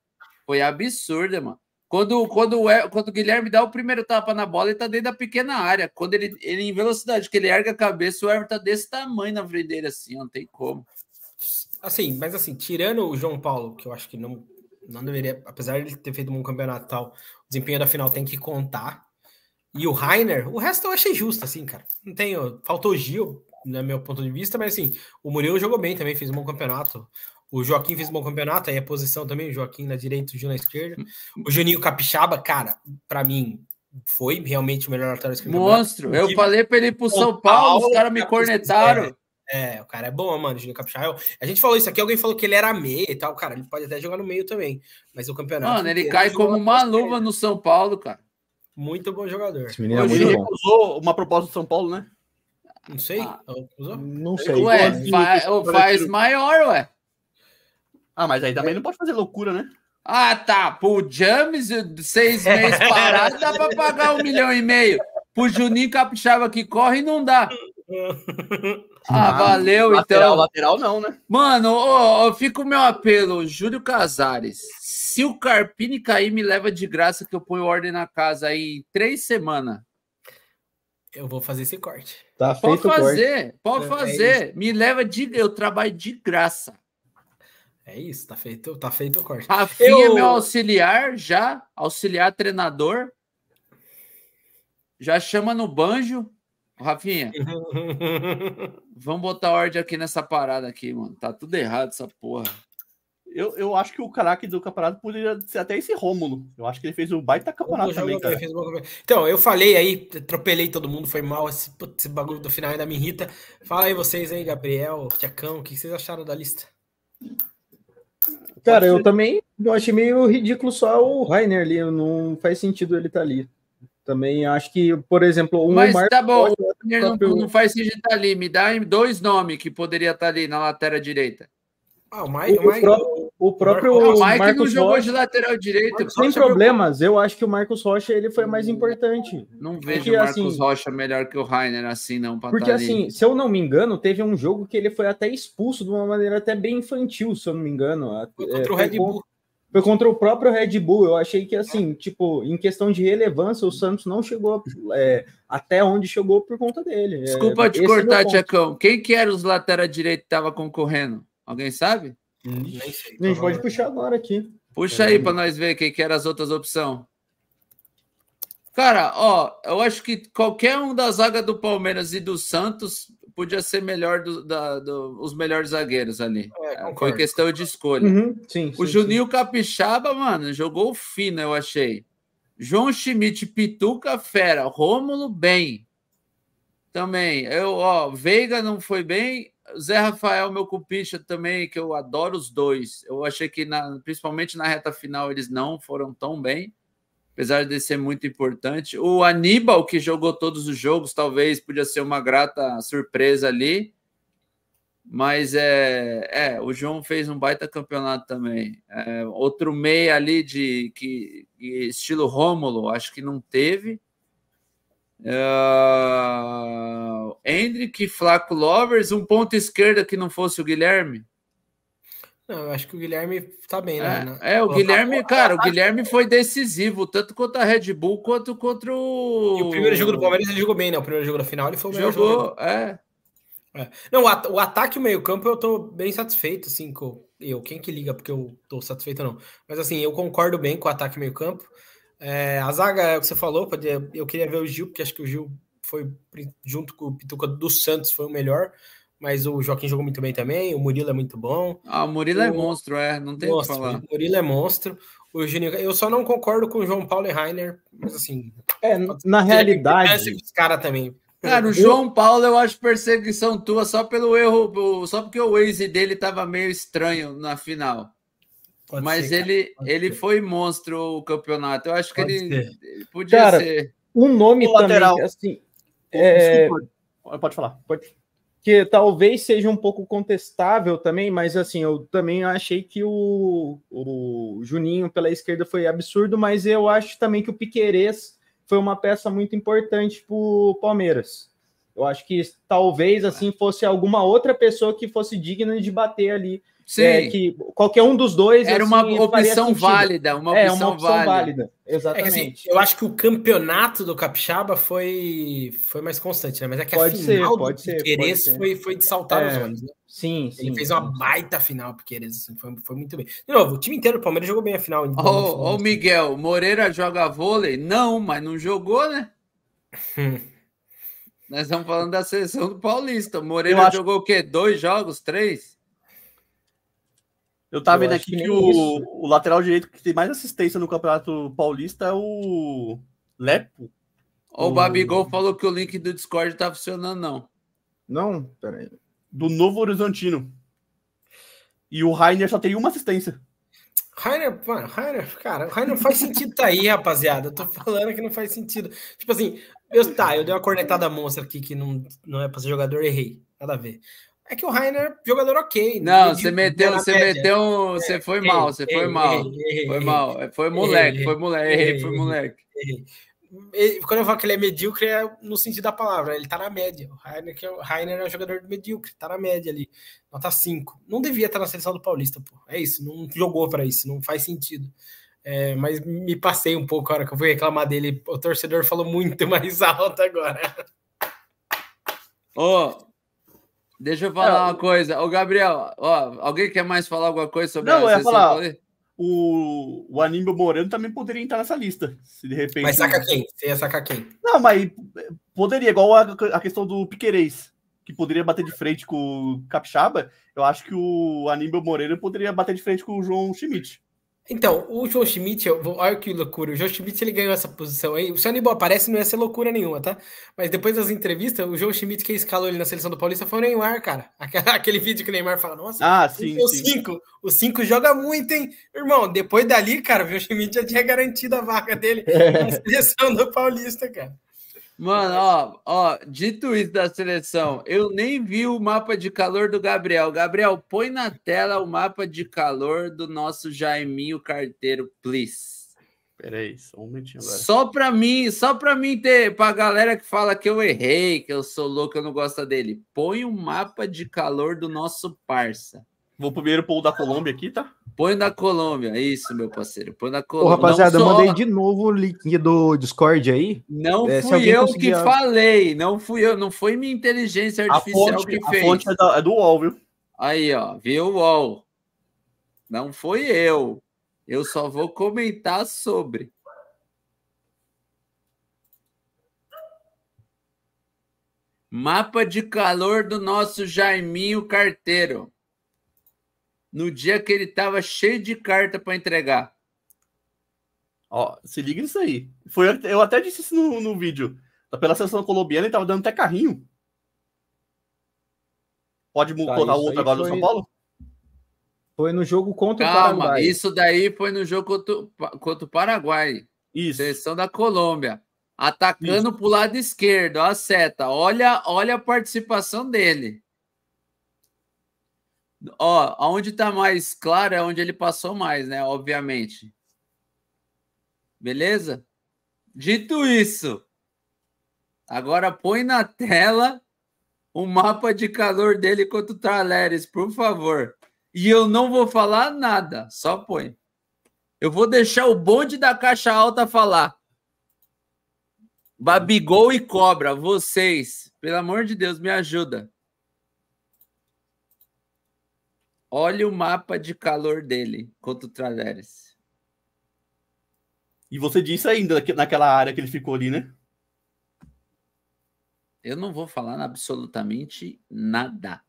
Foi absurda, mano. Quando, quando, o, quando o Guilherme dá o primeiro tapa na bola, ele tá dentro da pequena área. Quando ele, ele em velocidade, que ele ergue a cabeça, o Everton tá desse tamanho na frente dele, assim, não tem como. Assim, mas assim, tirando o João Paulo, que eu acho que não, não deveria, apesar de ele ter feito um campeonato tal, o desempenho da final tem que contar. E o Rainer, o resto eu achei justo, assim, cara. Não tenho. Faltou o Gil, no né, meu ponto de vista, mas assim, o Murilo jogou bem também, fez um bom campeonato. O Joaquim fez um bom campeonato, aí a posição também, o Joaquim na direita, o Gil na esquerda. O Juninho Capixaba, cara, para mim, foi realmente o melhor lateral esquerdo. Monstro, eu falei pra ele ir pro São, Paulo, Paulo, os caras me é, cornetaram. É, é, o cara é bom, mano, Juninho Capixaba. A gente falou isso aqui, alguém falou que ele era meia e tal, cara, ele pode até jogar no meio também, mas o campeonato... Mano, ele cai como uma luva no São Paulo, cara. Muito bom jogador. Esse menino é muito bom. uma proposta do São Paulo, né? Não sei. Ah, é não é sei. Ué, assim, é, faz, faz maior, ué. Ah, mas aí também não pode fazer loucura, né? Ah, tá. Pro James, seis meses parado, dá pra pagar um milhão e meio. Pro Juninho Capixaba que corre, não dá. Ah, ah valeu, lateral, então. Lateral não, né? Mano, ó, ó, fica o meu apelo. Júlio Casares, se o Carpini cair, me leva de graça que eu ponho ordem na casa aí em três semanas. Eu vou fazer esse corte. Tá pode feito fazer, corte. pode é, é fazer. É Me leva de. Eu trabalho de graça. É isso, tá feito, tá feito o corte. Rafinha eu... é meu auxiliar já, auxiliar treinador. Já chama no banjo. Rafinha, vamos botar ordem aqui nessa parada aqui, mano. Tá tudo errado essa porra eu, eu acho que o craque do campeonato poderia ser até esse Rômulo. Eu acho que ele fez um baita campeonato também, cara. Um... Então, eu falei aí, atropelei todo mundo, foi mal. Esse, esse bagulho do final ainda me irrita. Fala aí vocês aí, Gabriel, Tiacão, o que vocês acharam da lista? Cara, eu também eu achei meio ridículo só o Rainer ali. Não faz sentido ele estar tá ali. Também acho que, por exemplo, um Mas Marcos tá bom, não, não faz sentido estar tá ali. Me dá dois nomes que poderia estar tá ali na lateral direita. Ah, o, mais. o, o, próprio, o próprio o Mike Marcos não jogou Rocha, de lateral direito. Sem problemas, eu acho que o Marcos Rocha ele foi mais importante. Não vejo porque, o Marcos assim, Rocha melhor que o Rainer assim não. Porque tá assim, se eu não me engano, teve um jogo que ele foi até expulso de uma maneira até bem infantil, se eu não me engano. Foi é, contra é, o Red Bull. Contra, foi contra o próprio Red Bull. Eu achei que assim, é. tipo, em questão de relevância, o Santos não chegou é, até onde chegou por conta dele. É, Desculpa te é cortar, Tiacão. Quem que era os lateral direito que tava concorrendo? Alguém sabe? Hum. Nem sei. A gente pode puxar agora aqui. Puxa aí para nós ver quem que era as outras opções. Cara, ó, eu acho que qualquer um da zaga do Palmeiras e do Santos podia ser melhor do, da, do, os melhores zagueiros ali. É, Foi questão de escolha. Uhum, sim, o sim, Juninho sim. Capixaba, mano, jogou fino, eu achei. João Schmidt, Pituca, fera. Rômulo, bem. Também. Eu, ó, Veiga não foi bem. Zé Rafael, meu cupicha também, que eu adoro os dois. Eu achei que, na, principalmente na reta final, eles não foram tão bem, apesar de ser muito importante. O Aníbal, que jogou todos os jogos, talvez podia ser uma grata surpresa ali. Mas é, é o João fez um baita campeonato também. É, outro meia ali de que, estilo Rômulo, acho que não teve. Uh, Hendrick, Flaco Lovers, um ponto esquerda que não fosse o Guilherme. Não, eu acho que o Guilherme tá bem, né? É, é o Pô, Guilherme, tá, cara, o Guilherme foi decisivo, tanto contra a Red Bull quanto contra o. E o primeiro jogo do Palmeiras ele jogou bem, né? O primeiro jogo da final ele foi o melhor jogou, jogo. É. é. Não, o, ataque e o meio-campo eu tô bem satisfeito, assim, com eu. Quem que liga porque eu tô satisfeito não. Mas assim, eu concordo bem com o ataque e meio-campo. É, a zaga é o que você falou, eu queria ver o Gil, porque acho que o Gil foi junto com o Pituca do Santos, foi o melhor. Mas o Joaquim jogou muito bem também, o Murilo é muito bom. Ah, o Murilo é o... é monstro, é, não tem o que falar. O Murilo é monstro. O Juninho, eu só não concordo com o João Paulo e Rainer, mas assim. É, na realidade. Os cara também. Cara, o João Paulo eu acho perseguição tua só pelo erro, só porque o Waze dele tava meio estranho na final. Pode mas ser, ele, ele foi monstro o campeonato. Eu acho que ele, ele podia cara, ser. Um nome o também, lateral. assim. É... Desculpa, pode falar. Pode. Que talvez seja um pouco contestável também, mas assim, eu também achei que o, o Juninho pela esquerda foi absurdo, mas eu acho também que o Piquerez foi uma peça muito importante para o Palmeiras. Eu acho que talvez assim é. fosse alguma outra pessoa que fosse digna de bater ali Sim. É, que qualquer um dos dois. Era assim, uma opção válida, uma é, opção, é, uma opção válida. válida. É assim, exatamente. É assim, eu acho que o campeonato do Capixaba foi, foi mais constante, né? Mas é que pode a final ser, pode ser, Piqueires pode foi, foi de saltar é, os olhos, né? Sim, sim. Ele fez uma baita final, Piqueires, assim, foi, foi muito bem. De novo, o time inteiro do Palmeiras jogou bem a final. Ô, oh, oh, Miguel, Moreira joga vôlei? Não, mas não jogou, né? Nós estamos falando da seleção do Paulista. Moreira acho... jogou o quê? Dois jogos? Três? Eu tava vendo aqui que, o, o lateral direito que tem mais assistência no Campeonato Paulista é o Lepo. o, o Babigol falou que o link do Discord tá funcionando, não. Não? Pera aí. Do Novo Horizontino. E o Rainer só tem uma assistência. Rainer, mano, Rainer, cara, Rainer não faz sentido tá aí, rapaziada. Eu tô falando que não faz sentido. Tipo assim, eu, tá, eu dei uma cornetada monstra aqui que não, não é pra ser jogador, errei. Nada a ver. É que o Rainer, é jogador ok. Né? Não, você meteu, você meteu, é. você foi mal, você foi mal. foi mal, é, foi moleque, foi moleque, foi moleque. Quando eu falo que ele é medíocre, é no sentido da palavra, ele tá na média. O Rainer, que é, o Rainer é um jogador medíocre, tá na média ali, nota 5. Não devia estar tá na seleção do Paulista, pô. É isso, não jogou para isso, não faz sentido. É, mas me passei um pouco a hora que eu fui reclamar dele. O torcedor falou muito mais alto agora. Ô, oh, Deixa eu é, falar é, uma coisa. o Gabriel, ó, alguém quer mais falar alguma coisa sobre Não, a eu ia falar. O, o Aníbal Moreno também poderia entrar nessa lista, se de repente. Mas saca quem? Você ia sacar quem? Não, mas poderia, igual a, a questão do Piquerez, que poderia bater de frente com o Capixaba. Eu acho que o Aníbal Moreno poderia bater de frente com o João Schmidt. Então, o João Schmidt, olha que loucura. O João Schmidt ele ganhou essa posição aí. O Sanibó parece não ia ser loucura nenhuma, tá? Mas depois das entrevistas, o João Schmidt que escalou ele na seleção do Paulista foi o Neymar, cara. Aquele vídeo que o Neymar fala, nossa, ah, sim, o 5. O 5 joga muito, hein? Irmão, depois dali, cara, o João Schmidt já tinha garantido a vaga dele na seleção do Paulista, cara. Mano, ó, ó, dito isso da seleção, eu nem vi o mapa de calor do Gabriel. Gabriel, põe na tela o mapa de calor do nosso Jaiminho Carteiro, please. Peraí, só um minutinho agora. Só pra mim, só pra mim ter, pra galera que fala que eu errei, que eu sou louco, eu não gosto dele. Põe o mapa de calor do nosso parça. Vou primeiro pôr o da ah. Colômbia aqui, tá? Põe da Colômbia, isso, meu parceiro. Põe da Colômbia. Ô, rapaziada, eu mandei de novo o link do Discord aí. Não é, fui eu que falei, não fui eu, não foi minha inteligência artificial fonte, que fez. A fonte é, da, é do UOL, viu? Aí, ó, viu UOL. Não foi eu. Eu só vou comentar sobre. Mapa de calor do nosso Jaiminho Carteiro no dia que ele estava cheio de carta para entregar. Ó, se liga nisso aí. Foi, eu até disse isso no, no vídeo. Pela seleção colombiana, ele estava dando até carrinho. Pode mudar tá, outro agora foi... do São Paulo? Foi no jogo contra Calma, o Paraguai. Calma, isso daí foi no jogo contra, contra o Paraguai. Isso. Seleção da Colômbia. Atacando para lado esquerdo, ó a seta. Olha, olha a participação dele. Ó, aonde tá mais claro é onde ele passou mais, né? Obviamente. Beleza? Dito isso, agora põe na tela o mapa de calor dele contra o Traleres, por favor. E eu não vou falar nada, só põe. Eu vou deixar o bonde da caixa alta falar. Babigol e cobra, vocês, pelo amor de Deus, me ajuda. Olha o mapa de calor dele contra o Traveres. E você disse ainda naquela área que ele ficou ali, né? Eu não vou falar absolutamente nada.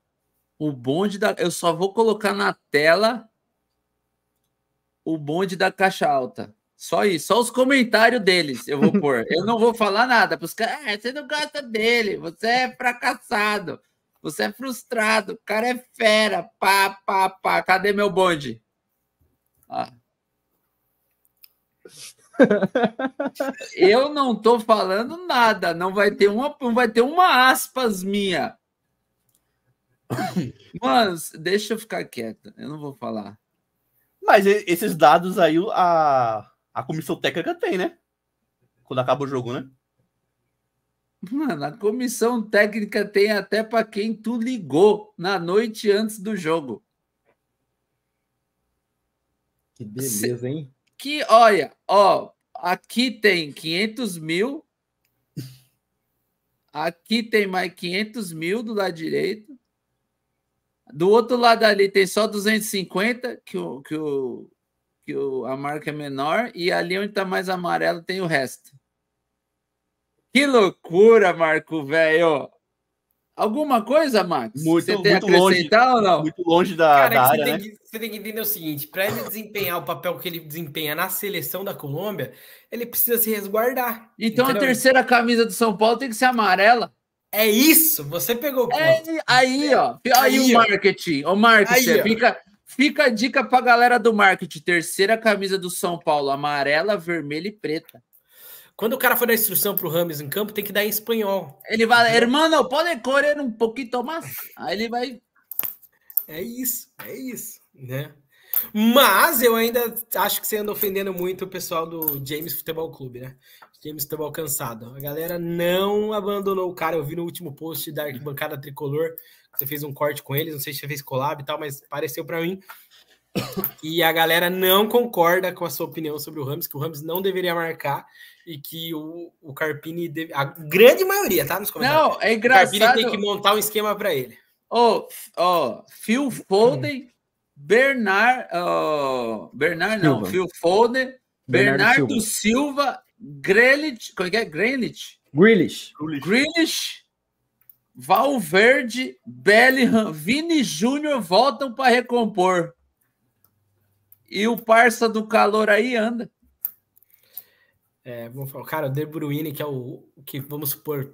O bonde da. Eu só vou colocar na tela o bonde da caixa alta. Só isso, só os comentários deles eu vou pôr. eu não vou falar nada para os caras. Ah, você não gosta dele, você é fracassado. Você é frustrado, o cara é fera. Pá, pá, pá. Cadê meu bonde? Ah. Eu não tô falando nada, não vai ter uma, vai ter uma aspas minha. Mano, deixa eu ficar quieto, eu não vou falar. Mas esses dados aí a, a comissão técnica tem, né? Quando acaba o jogo, né? Mano, a comissão técnica tem até para quem tu ligou na noite antes do jogo. Que beleza, hein? Que, olha, ó, aqui tem 500 mil, aqui tem mais 500 mil do lado direito, do outro lado ali tem só 250, que, o, que, o, que o, a marca é menor, e ali onde está mais amarelo tem o resto. Que loucura, Marco, velho. Alguma coisa, Max? Muito, você tem muito longe, ou não? Muito longe da, Cara, da área, você, né? tem que, você tem que entender o seguinte, para ele desempenhar o papel que ele desempenha na seleção da Colômbia, ele precisa se resguardar. Então entendeu? a terceira camisa do São Paulo tem que ser amarela. É isso, você pegou o É, aí, ó. Aí, aí o marketing. O marketing. Aí, fica, fica a dica pra galera do marketing. Terceira camisa do São Paulo, amarela, vermelha e preta. Quando o cara for dar instrução pro Rames em campo, tem que dar em espanhol. Ele vai, hermano, pode correr um pouquinho mais. Aí ele vai. É isso, é isso, né? Mas eu ainda acho que você anda ofendendo muito o pessoal do James Futebol Clube, né? James Futebol Cansado. A galera não abandonou o cara. Eu vi no último post da bancada tricolor. Você fez um corte com eles, não sei se você fez collab e tal, mas pareceu para mim. E a galera não concorda com a sua opinião sobre o Rams, que o Rams não deveria marcar e que o, o Carpini deve, a grande maioria tá nos comentários. Não, é engraçado. O Carpini tem que montar um esquema para ele. Ó, oh, oh, Phil Foden, Bernard, oh, Bernard Silva. não, Phil Foden, Bernardo, Bernardo Silva. Silva, Grealish, como é que é? Grelich? Grealish. Grealish. Valverde, Bellingham, Vini Júnior voltam para recompor. E o parça do calor aí anda. É, vamos falar, cara, o De Bruyne, que é o, o que, vamos supor,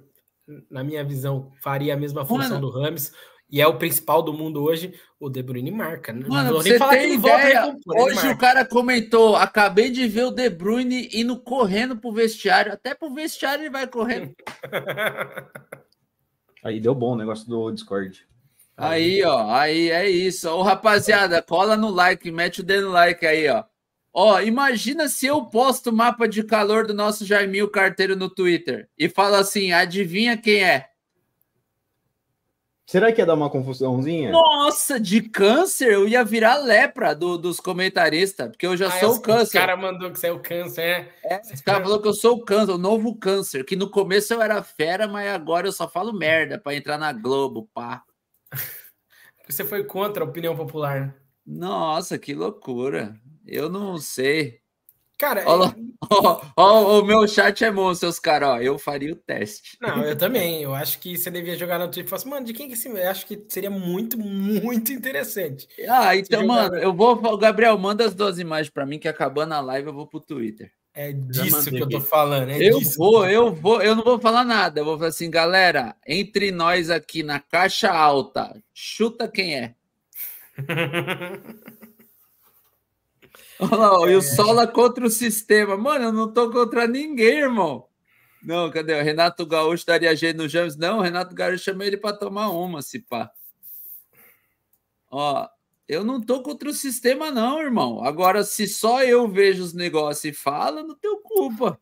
na minha visão, faria a mesma função Mano. do Rames, e é o principal do mundo hoje, o De Bruyne marca. Né? Mano, não vou nem falar que ele ideia, volta compor, Hoje o cara comentou: acabei de ver o De Bruyne indo correndo pro vestiário. Até pro vestiário ele vai correndo. Aí deu bom o negócio do Discord. Aí, aí ó, aí é isso. Ô, rapaziada, cola no like, mete o dedo no like aí, ó. Ó, imagina se eu posto o mapa de calor do nosso Jaiminho Carteiro no Twitter e falo assim: adivinha quem é? Será que ia dar uma confusãozinha? Nossa, de câncer eu ia virar lepra do, dos comentaristas, porque eu já ah, sou é o câncer. O cara mandou que você é o câncer, né? É, o cara falou que eu sou o câncer, o novo câncer, que no começo eu era fera, mas agora eu só falo merda para entrar na Globo, pá. Você foi contra a opinião popular, né? Nossa, que loucura. Eu não sei. Cara, olha, é o meu chat é bom, seus caras. Eu faria o teste. Não, eu também. Eu acho que você devia jogar no Twitter e falar assim, mano, de quem que se. Eu acho que seria muito, muito interessante. Ah, então, mano, eu vou. Gabriel, manda as duas imagens para mim, que acabando a live eu vou pro Twitter. É disso que eu tô falando. É eu disso. vou, eu vou, eu não vou falar nada. Eu vou falar assim, galera, entre nós aqui na caixa alta, chuta quem é. Olha lá, e o é. Sola contra o sistema. Mano, eu não tô contra ninguém, irmão. Não, cadê? O Renato Gaúcho daria jeito no James? Não, o Renato Gaúcho chamou ele para tomar uma, se pá. Ó, eu não tô contra o sistema, não, irmão. Agora, se só eu vejo os negócios e falo, não tenho culpa.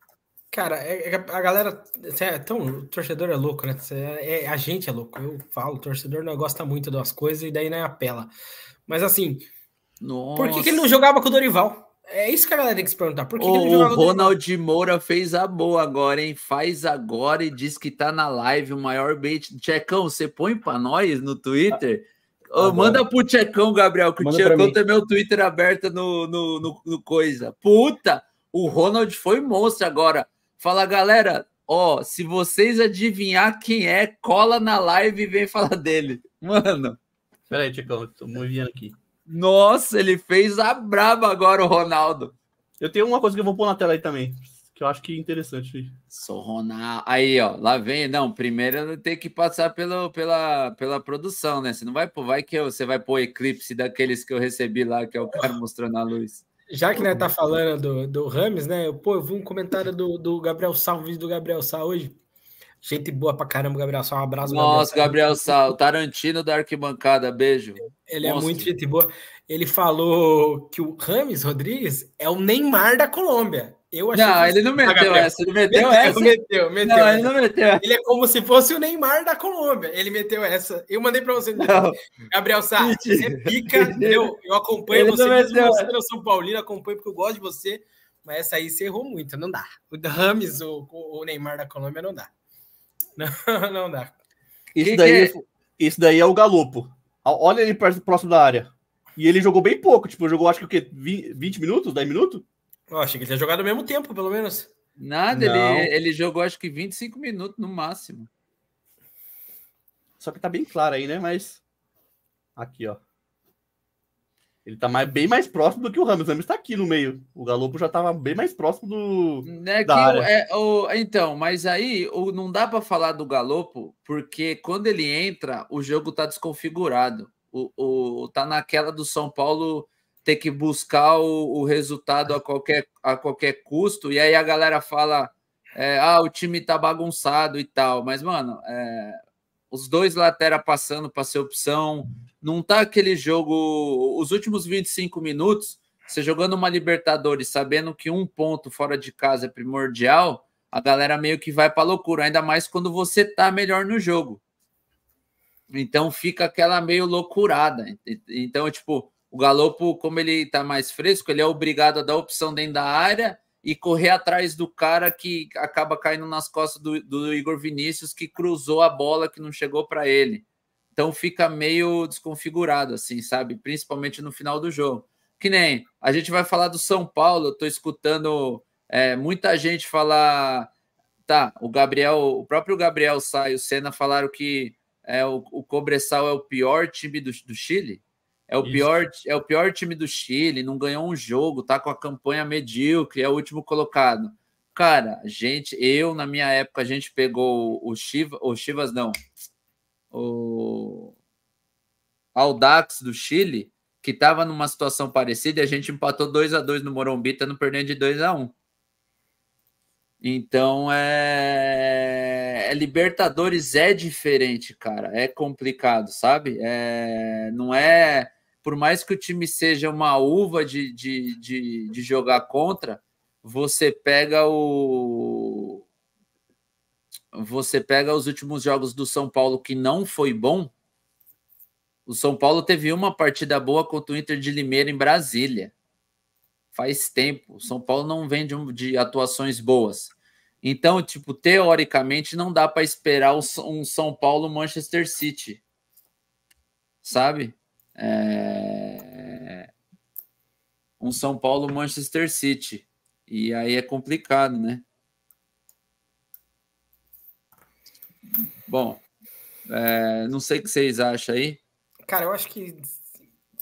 Cara, é, é, a galera. É tão, o torcedor é louco, né? É, é, a gente é louco. Eu falo, o torcedor não gosta muito das coisas e daí não é apela. Mas assim, nossa. Por que, que, ele não jogava com o Dorival? É isso que a galera tem que se perguntar. Por que, que ele não jogava o Ronald Moura fez a boa agora, hein? Faz agora e diz que tá na live o maior bait. Checão, você põe pra nós no Twitter? Ah. Oh, manda pro Tchecão, Gabriel, que manda o Tchecão tem meu Twitter aberto no, no, no, no, coisa. Puta, o Ronald foi monstro agora. Fala, galera, ó, se vocês adivinhar quem é, cola na live e vem falar dele. Mano. Peraí, Tchecão, tô me enviando aqui. Nossa, ele fez a braba agora o Ronaldo. Eu tenho uma coisa que eu vou pôr na tela aí também, que eu acho que é interessante. Sou Ronaldo. Aí, ó, lá vem. Não, primeiro tem que passar pelo, pela, pela produção, né? Você não vai pôr, vai que eu, você vai pôr eclipse daqueles que eu recebi lá, que é o cara mostrando a luz. Já que né, tá falando do, do Rames, né? Eu, pô, eu vi um comentário do, do Gabriel Sá, um vídeo do Gabriel Sá hoje. Gente boa pra caramba, Gabriel Sal. Um abraço, Nossa, Gabriel Sal. Gabriel Sal. Tarantino da Arquibancada, beijo. Ele é muito gente boa. Ele falou que o Rames Rodrigues é o Neymar da Colômbia. Eu achei não, ele não ah, meteu essa, ele meteu, meteu essa. Meteu, meteu. Não, ele não meteu. Ele é como se fosse o Neymar da Colômbia. Ele meteu essa. Eu mandei pra você. Não. Gabriel Sá, você pica. eu, eu acompanho ele você, mesmo você na São Paulino, acompanho porque eu gosto de você. Mas essa aí você errou muito, não dá. O Rames, o, o Neymar da Colômbia, não dá. Não, não dá. Isso, que daí, que é? isso daí é o galopo. Olha ele perto, próximo da área. E ele jogou bem pouco, tipo, jogou acho que o quê? 20 minutos? 10 minutos? Eu achei que ele tinha jogado ao mesmo tempo, pelo menos. Nada, ele, ele jogou acho que 25 minutos no máximo. Só que tá bem claro aí, né? Mas. Aqui, ó. Ele tá mais, bem mais próximo do que o Ramos. O Ramos tá aqui no meio. O Galopo já tava bem mais próximo do. É da área. O, é, o, então, mas aí o, não dá para falar do Galopo, porque quando ele entra, o jogo tá desconfigurado. O, o, tá naquela do São Paulo ter que buscar o, o resultado a qualquer, a qualquer custo. E aí a galera fala: é, ah, o time tá bagunçado e tal. Mas, mano, é, os dois laterais passando para ser opção. Não tá aquele jogo. Os últimos 25 minutos, você jogando uma Libertadores, sabendo que um ponto fora de casa é primordial, a galera meio que vai para loucura, ainda mais quando você tá melhor no jogo. Então fica aquela meio loucurada. Então, tipo, o Galopo, como ele tá mais fresco, ele é obrigado a dar opção dentro da área e correr atrás do cara que acaba caindo nas costas do, do Igor Vinícius, que cruzou a bola que não chegou para ele. Então fica meio desconfigurado, assim, sabe? Principalmente no final do jogo. Que nem a gente vai falar do São Paulo, eu tô escutando é, muita gente falar. Tá, o Gabriel, o próprio Gabriel Sai e o Senna falaram que é, o, o Cobressal é o pior time do, do Chile. É o, pior, é o pior time do Chile, não ganhou um jogo, tá com a campanha medíocre, é o último colocado. Cara, gente, eu na minha época a gente pegou o Chivas, o Chivas não, o Aldax do Chile, que tava numa situação parecida, e a gente empatou 2 a 2 no Morumbi, tá no perdendo de 2 a 1. Um. Então é... é... Libertadores é diferente, cara. É complicado, sabe? É... Não é por mais que o time seja uma uva de, de, de, de jogar contra, você pega o. Você pega os últimos jogos do São Paulo que não foi bom. O São Paulo teve uma partida boa contra o Inter de Limeira em Brasília. Faz tempo. O São Paulo não vem de, de atuações boas. Então, tipo, teoricamente não dá para esperar um São Paulo Manchester City. Sabe? é, um São Paulo Manchester City. E aí é complicado, né? Bom, é, não sei o que vocês acham aí. Cara, eu acho que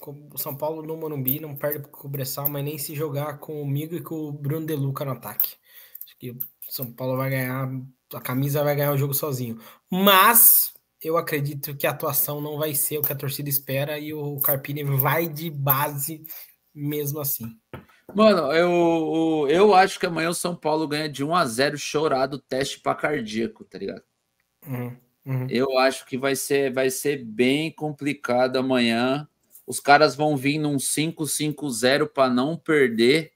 o São Paulo no Morumbi não perde pro Cobressal, mas nem se jogar comigo e com o Bruno De Luca no ataque. Acho que o São Paulo vai ganhar, a camisa vai ganhar o jogo sozinho. Mas eu acredito que a atuação não vai ser o que a torcida espera e o Carpini vai de base mesmo assim. Mano, eu, eu acho que amanhã o São Paulo ganha de 1 a 0 chorado teste para cardíaco, tá ligado? Uhum, uhum. Eu acho que vai ser, vai ser bem complicado amanhã. Os caras vão vir num 5-5-0 para não perder.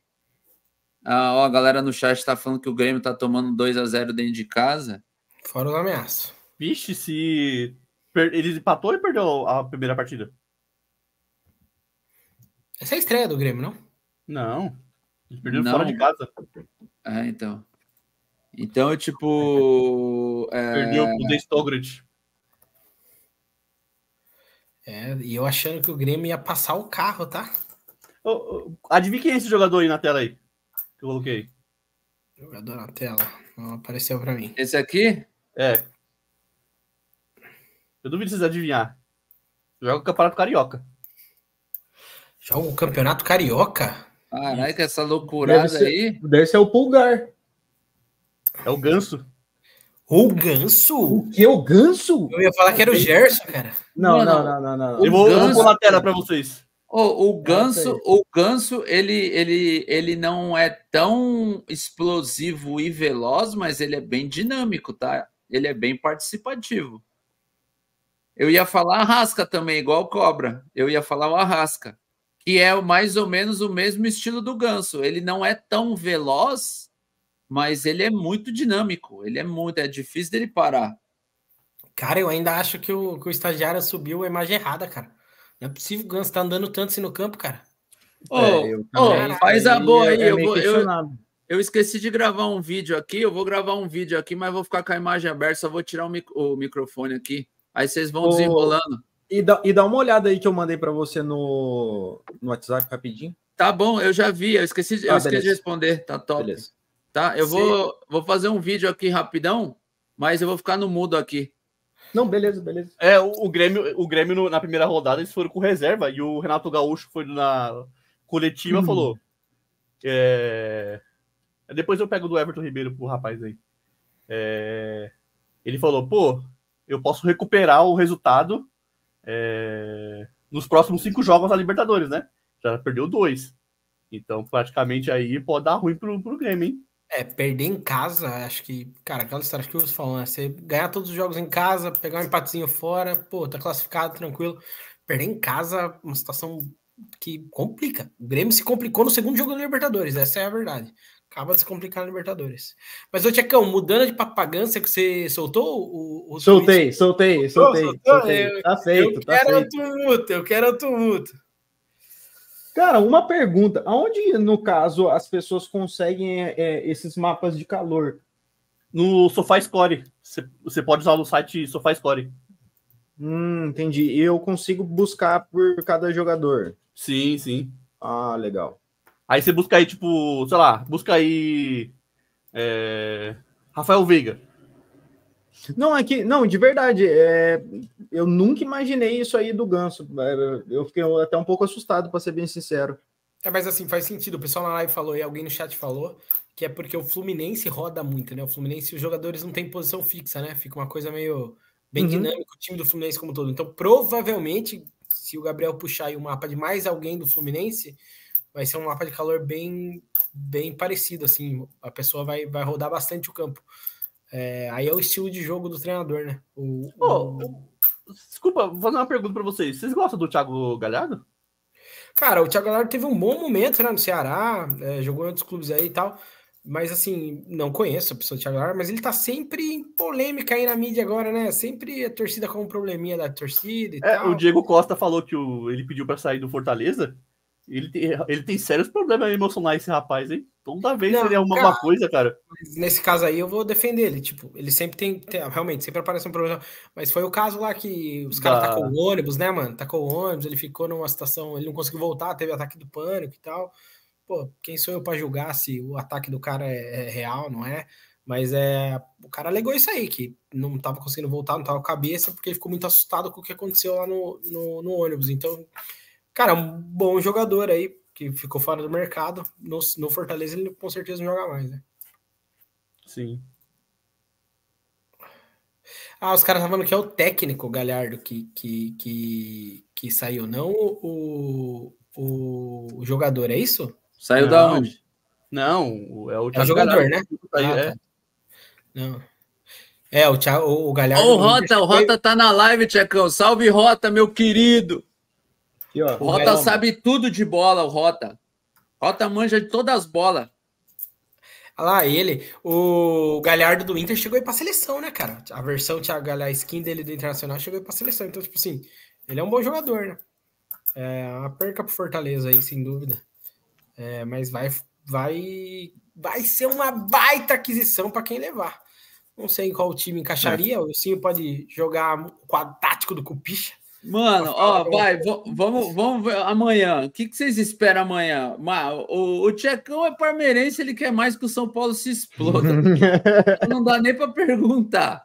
Ah, ó, a galera no chat tá falando que o Grêmio tá tomando 2 a 0 dentro de casa. Fora o ameaço. Vixe, se. Ele empatou e perdeu a primeira partida. Essa é a estreia do Grêmio, não? Não. Eles perderam não. fora de casa. Ah, então. Então, é tipo. É... Perdeu o The Stograd. É, e eu achando que o Grêmio ia passar o carro, tá? adivinha quem é esse jogador aí na tela aí? Que eu coloquei. Jogador na tela. Não apareceu pra mim. Esse aqui? É. Eu duvido vocês adivinhar. Joga o Campeonato Carioca. Joga o Campeonato Carioca? Caraca, essa loucurada deve ser, aí. Deve ser o Pulgar. É o Ganso. O Ganso? O que? O Ganso? Eu ia falar que era o Gerson, cara. Não, não, não, não. não, não. Eu, vou, Ganso... vou tela pra vocês. Oh, o Ganso, o Ganso ele, ele, ele não é tão explosivo e veloz, mas ele é bem dinâmico, tá? Ele é bem participativo. Eu ia falar Arrasca também, igual Cobra. Eu ia falar o Arrasca, que é mais ou menos o mesmo estilo do Ganso. Ele não é tão veloz, mas ele é muito dinâmico. Ele é muito, é difícil dele parar. Cara, eu ainda acho que o, que o estagiário subiu a imagem errada, cara. Não é possível o Ganso tá andando tanto assim no campo, cara. Ô, é, oh, faz a boa é aí. É eu, eu, eu esqueci de gravar um vídeo aqui. Eu vou gravar um vídeo aqui, mas vou ficar com a imagem aberta. Só vou tirar o, mic o microfone aqui. Aí vocês vão oh, desenrolando. E dá, e dá uma olhada aí que eu mandei para você no, no WhatsApp rapidinho. Tá bom, eu já vi, eu esqueci, ah, eu esqueci de responder, tá top. Beleza. Tá, eu vou, vou fazer um vídeo aqui rapidão, mas eu vou ficar no mudo aqui. Não, beleza, beleza. É, o, o Grêmio, o Grêmio no, na primeira rodada eles foram com reserva e o Renato Gaúcho foi na coletiva uhum. falou. É... Depois eu pego do Everton Ribeiro pro rapaz aí. É... Ele falou, pô, eu posso recuperar o resultado é, nos próximos cinco jogos da Libertadores, né? Já perdeu dois. Então, praticamente aí pode dar ruim pro, pro Grêmio, hein? É, perder em casa, acho que, cara, aquela história que eu falam, né? Você ganhar todos os jogos em casa, pegar um empatezinho fora, pô, tá classificado, tranquilo. Perder em casa, é uma situação que complica. O Grêmio se complicou no segundo jogo da Libertadores, essa é a verdade acaba de complicar a Libertadores. Mas, ô Tiacão, mudando de papagância que você soltou o. o soltei, soltei, soltei, soltei, soltei. tá feito, eu tá quero o tumulto, tá eu quero tumulto. Cara, uma pergunta. Aonde, no caso, as pessoas conseguem é, esses mapas de calor? No SofaScore. Você pode usar no site SofaScore. Hum, entendi. Eu consigo buscar por cada jogador. Sim, sim. Ah, legal. Aí você busca aí, tipo, sei lá, busca aí. É, Rafael Veiga. Não, é que, não, de verdade, é, eu nunca imaginei isso aí do Ganso. É, eu fiquei até um pouco assustado, para ser bem sincero. É, mas assim, faz sentido. O pessoal na live falou e alguém no chat falou que é porque o Fluminense roda muito, né? O Fluminense, os jogadores não têm posição fixa, né? Fica uma coisa meio bem uhum. dinâmica, o time do Fluminense como todo. Então, provavelmente, se o Gabriel puxar aí o mapa de mais alguém do Fluminense, vai ser um mapa de calor bem, bem parecido, assim. A pessoa vai, vai rodar bastante o campo. É, aí é o estilo de jogo do treinador, né? O, oh, o... Desculpa, vou fazer uma pergunta para vocês. Vocês gostam do Thiago Galhardo? Cara, o Thiago Galhardo teve um bom momento né, no Ceará, é, jogou em outros clubes aí e tal. Mas assim, não conheço a pessoa do Thiago Galhardo, mas ele tá sempre em polêmica aí na mídia agora, né? Sempre a torcida com um probleminha da torcida e é, tal. O Diego Costa falou que o, ele pediu para sair do Fortaleza ele tem, ele tem sérios problemas emocionais, esse rapaz, hein? Então, toda vez não, ele arruma uma, cara, uma coisa, cara. Nesse caso aí, eu vou defender ele. Tipo, ele sempre tem, tem Realmente, sempre aparece um problema. Mas foi o caso lá que os caras ah. tacou o ônibus, né, mano? Tacou o ônibus, ele ficou numa situação. Ele não conseguiu voltar, teve ataque do pânico e tal. Pô, quem sou eu para julgar se o ataque do cara é, é real, não é? Mas é, o cara alegou isso aí, que não tava conseguindo voltar, não tava com a cabeça, porque ele ficou muito assustado com o que aconteceu lá no, no, no ônibus. Então, cara, um bom jogador aí, que ficou fora do mercado. No, no Fortaleza ele com certeza não joga mais, né? Sim. Ah, os caras estão falando que é o técnico Galhardo que, que, que, que saiu, não o, o, o jogador, é isso? Saiu não. da onde? Não, é o, é o jogador, né? Galhardo. né? ah, é. Tá. Não. É, o, Thiago, o Galhardo. Ô, Rota, o Rota tá na live, Tiacão. Salve, Rota, meu querido. Aqui, ó, o Rota sabe tudo de bola, o Rota. Rota manja de todas as bolas. Olha lá, ele, o Galhardo do Inter chegou aí pra seleção, né, cara? A versão, a skin dele do Internacional chegou aí pra seleção. Então, tipo assim, ele é um bom jogador, né? É uma perca pro Fortaleza aí, sem dúvida. É, mas vai, vai, vai ser uma baita aquisição para quem levar. Não sei em qual time encaixaria. É. O Sim pode jogar o quadático tático do Cupicha. Mano, ó, vai, vamos, vamos ver amanhã. O que, que vocês esperam amanhã? O, o Tchecão é parmeirense, ele quer mais que o São Paulo se exploda. Não dá nem para perguntar.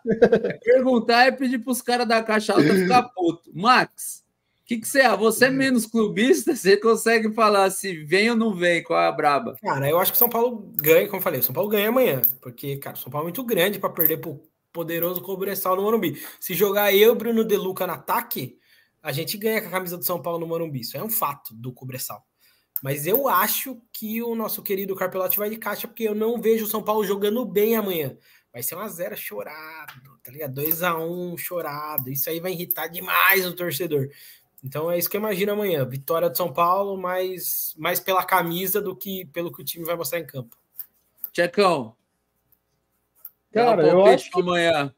Perguntar é pedir para os caras da Caixa Alta ficar puto. Max, o que, que você é? Você é menos clubista, você consegue falar se vem ou não vem, qual é a braba? Cara, eu acho que o São Paulo ganha, como eu falei, o São Paulo ganha amanhã. Porque, cara, o São Paulo é muito grande para perder pro poderoso Cobressal no Morumbi. Se jogar eu, Bruno Deluca no ataque a gente ganha com a camisa do São Paulo no Morumbi, isso é um fato do Cobressal. Mas eu acho que o nosso querido Carpelotti vai de caixa, porque eu não vejo o São Paulo jogando bem amanhã. Vai ser um a zero chorado, tá ligado? 2x1 chorado. Isso aí vai irritar demais o torcedor. Então é isso que eu imagino amanhã. Vitória do São Paulo, mas mais pela camisa do que pelo que o time vai mostrar em campo. Checão. Cara, eu acho que amanhã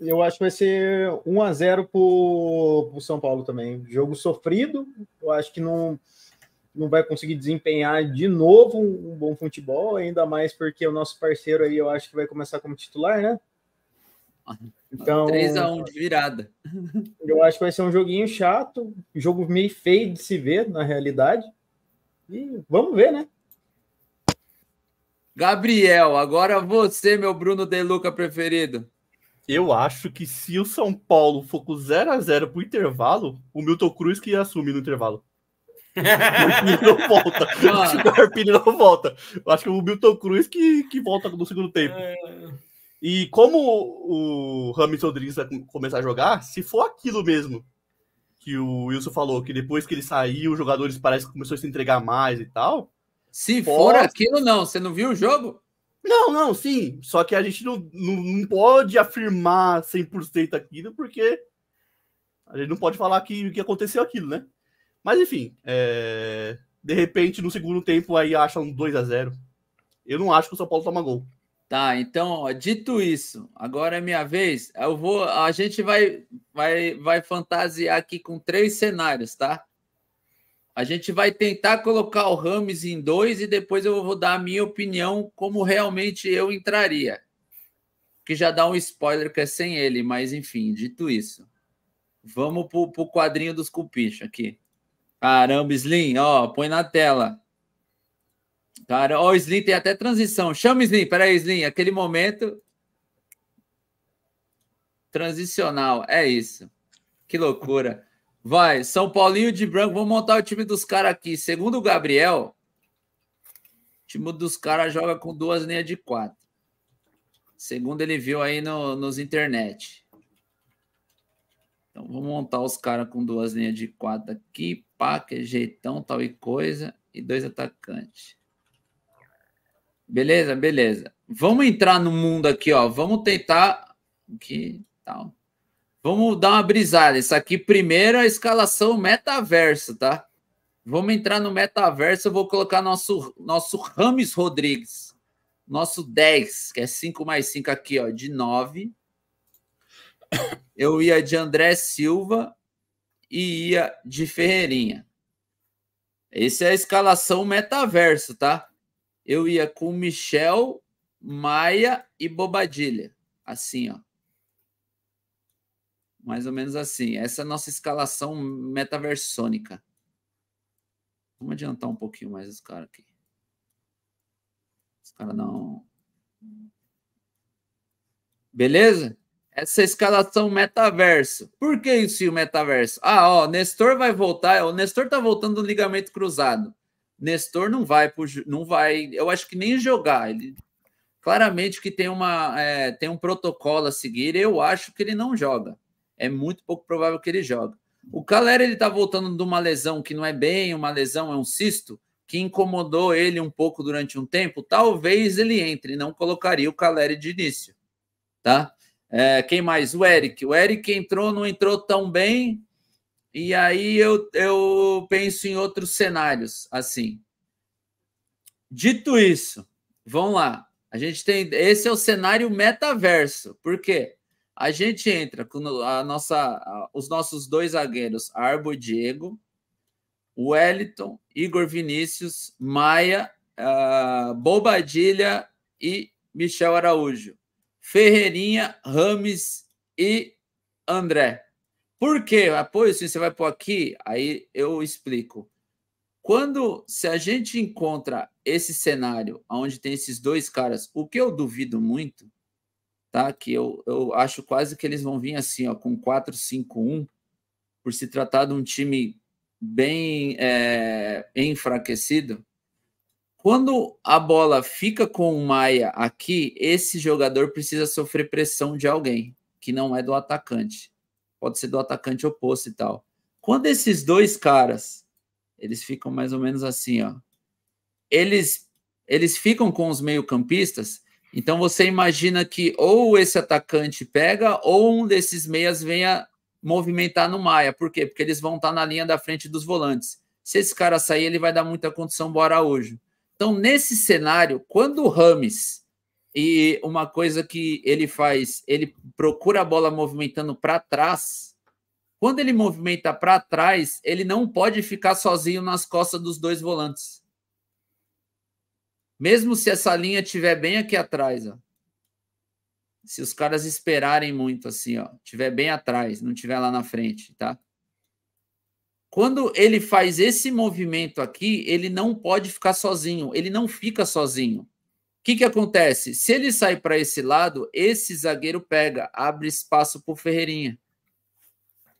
eu acho que vai ser 1 a 0 para o São Paulo também. Jogo sofrido, eu acho que não, não vai conseguir desempenhar de novo um, bom futebol, ainda mais porque o nosso parceiro aí eu acho que vai começar como titular, né? Então, 3 a 1 de virada. Eu acho que vai ser um joguinho chato, jogo meio feio de se ver na realidade. E vamos ver, né? Gabriel, agora você, meu Bruno De Luca preferido. Eu acho que se o São Paulo for com 0x0 pro intervalo, o Milton Cruz que assume no intervalo. o não volta. o Carpini não volta. Eu acho que o Milton Cruz que, que volta no segundo tempo. É... E como o Rames Rodrigues vai começar a jogar, se for aquilo mesmo que o Wilson falou, que depois que ele saiu, os jogadores parecem que começou a se entregar mais e tal. Se pode... for aquilo, não. Você não viu o jogo? Não, não, sim. Só que a gente não, não, não pode afirmar 100% aquilo, porque a gente não pode falar que, que aconteceu aquilo, né? Mas enfim, é... de repente no segundo tempo aí acham 2 a 0 Eu não acho que o São Paulo toma gol. Tá, então, ó, dito isso, agora é minha vez. Eu vou, a gente vai, vai, vai fantasiar aqui com três cenários, tá? A gente vai tentar colocar o Rames em dois e depois eu vou dar a minha opinião como realmente eu entraria. Que já dá um spoiler que é sem ele, mas enfim, dito isso. Vamos pro, pro quadrinho dos cupichos aqui. Caramba, Slim, ó, põe na tela. Cara, ó, o Slim tem até transição. Chama Slim, peraí, Slim, aquele momento transicional, é isso. Que loucura. Vai, São Paulinho de branco. Vamos montar o time dos caras aqui. Segundo o Gabriel, o time dos caras joga com duas linhas de quatro. Segundo ele viu aí no, nos internet. Então vamos montar os caras com duas linhas de quatro aqui. Pá, que é jeitão, tal e coisa. E dois atacantes. Beleza, beleza. Vamos entrar no mundo aqui, ó. Vamos tentar. Aqui, tal. Vamos dar uma brisada. Isso aqui primeiro é a escalação metaverso, tá? Vamos entrar no metaverso. Eu vou colocar nosso, nosso Rames Rodrigues, nosso 10, que é 5 mais 5 aqui, ó, de 9. Eu ia de André Silva e ia de Ferreirinha. Essa é a escalação metaverso, tá? Eu ia com Michel, Maia e Bobadilha. Assim, ó. Mais ou menos assim. Essa é a nossa escalação metaversônica. Vamos adiantar um pouquinho mais esse cara aqui. Esse cara não. Beleza? Essa é escalação metaverso. Por que isso o metaverso? Ah, ó, Nestor vai voltar. O Nestor tá voltando do ligamento cruzado. Nestor não vai pro, não vai. Eu acho que nem jogar. Ele claramente que tem uma é, tem um protocolo a seguir. Eu acho que ele não joga é muito pouco provável que ele jogue. O Calera ele tá voltando de uma lesão que não é bem, uma lesão é um cisto que incomodou ele um pouco durante um tempo. Talvez ele entre, não colocaria o Calera de início, tá? É, quem mais? O Eric. O Eric entrou, não entrou tão bem. E aí eu, eu penso em outros cenários, assim. Dito isso, vamos lá. A gente tem. Esse é o cenário metaverso. Por quê? A gente entra com a nossa, os nossos dois zagueiros, Arbo e Diego, Wellington, Igor Vinícius, Maia, uh, Bobadilha e Michel Araújo, Ferreirinha, Rames e André. Por quê? Ah, se você vai por aqui, aí eu explico. Quando, se a gente encontra esse cenário onde tem esses dois caras, o que eu duvido muito, tá? Que eu, eu acho quase que eles vão vir assim, ó, com 4-5-1, por se tratar de um time bem é, enfraquecido. Quando a bola fica com o Maia aqui, esse jogador precisa sofrer pressão de alguém, que não é do atacante. Pode ser do atacante oposto e tal. Quando esses dois caras, eles ficam mais ou menos assim, ó. Eles, eles ficam com os meio-campistas, então você imagina que ou esse atacante pega ou um desses meias venha movimentar no Maia. Por quê? Porque eles vão estar na linha da frente dos volantes. Se esse cara sair, ele vai dar muita condição Bora hoje. Então, nesse cenário, quando o Rames e uma coisa que ele faz, ele procura a bola movimentando para trás. Quando ele movimenta para trás, ele não pode ficar sozinho nas costas dos dois volantes. Mesmo se essa linha tiver bem aqui atrás, ó. Se os caras esperarem muito assim, ó, tiver bem atrás, não tiver lá na frente, tá? Quando ele faz esse movimento aqui, ele não pode ficar sozinho, ele não fica sozinho. O que, que acontece? Se ele sai para esse lado, esse zagueiro pega, abre espaço para o Ferreirinha.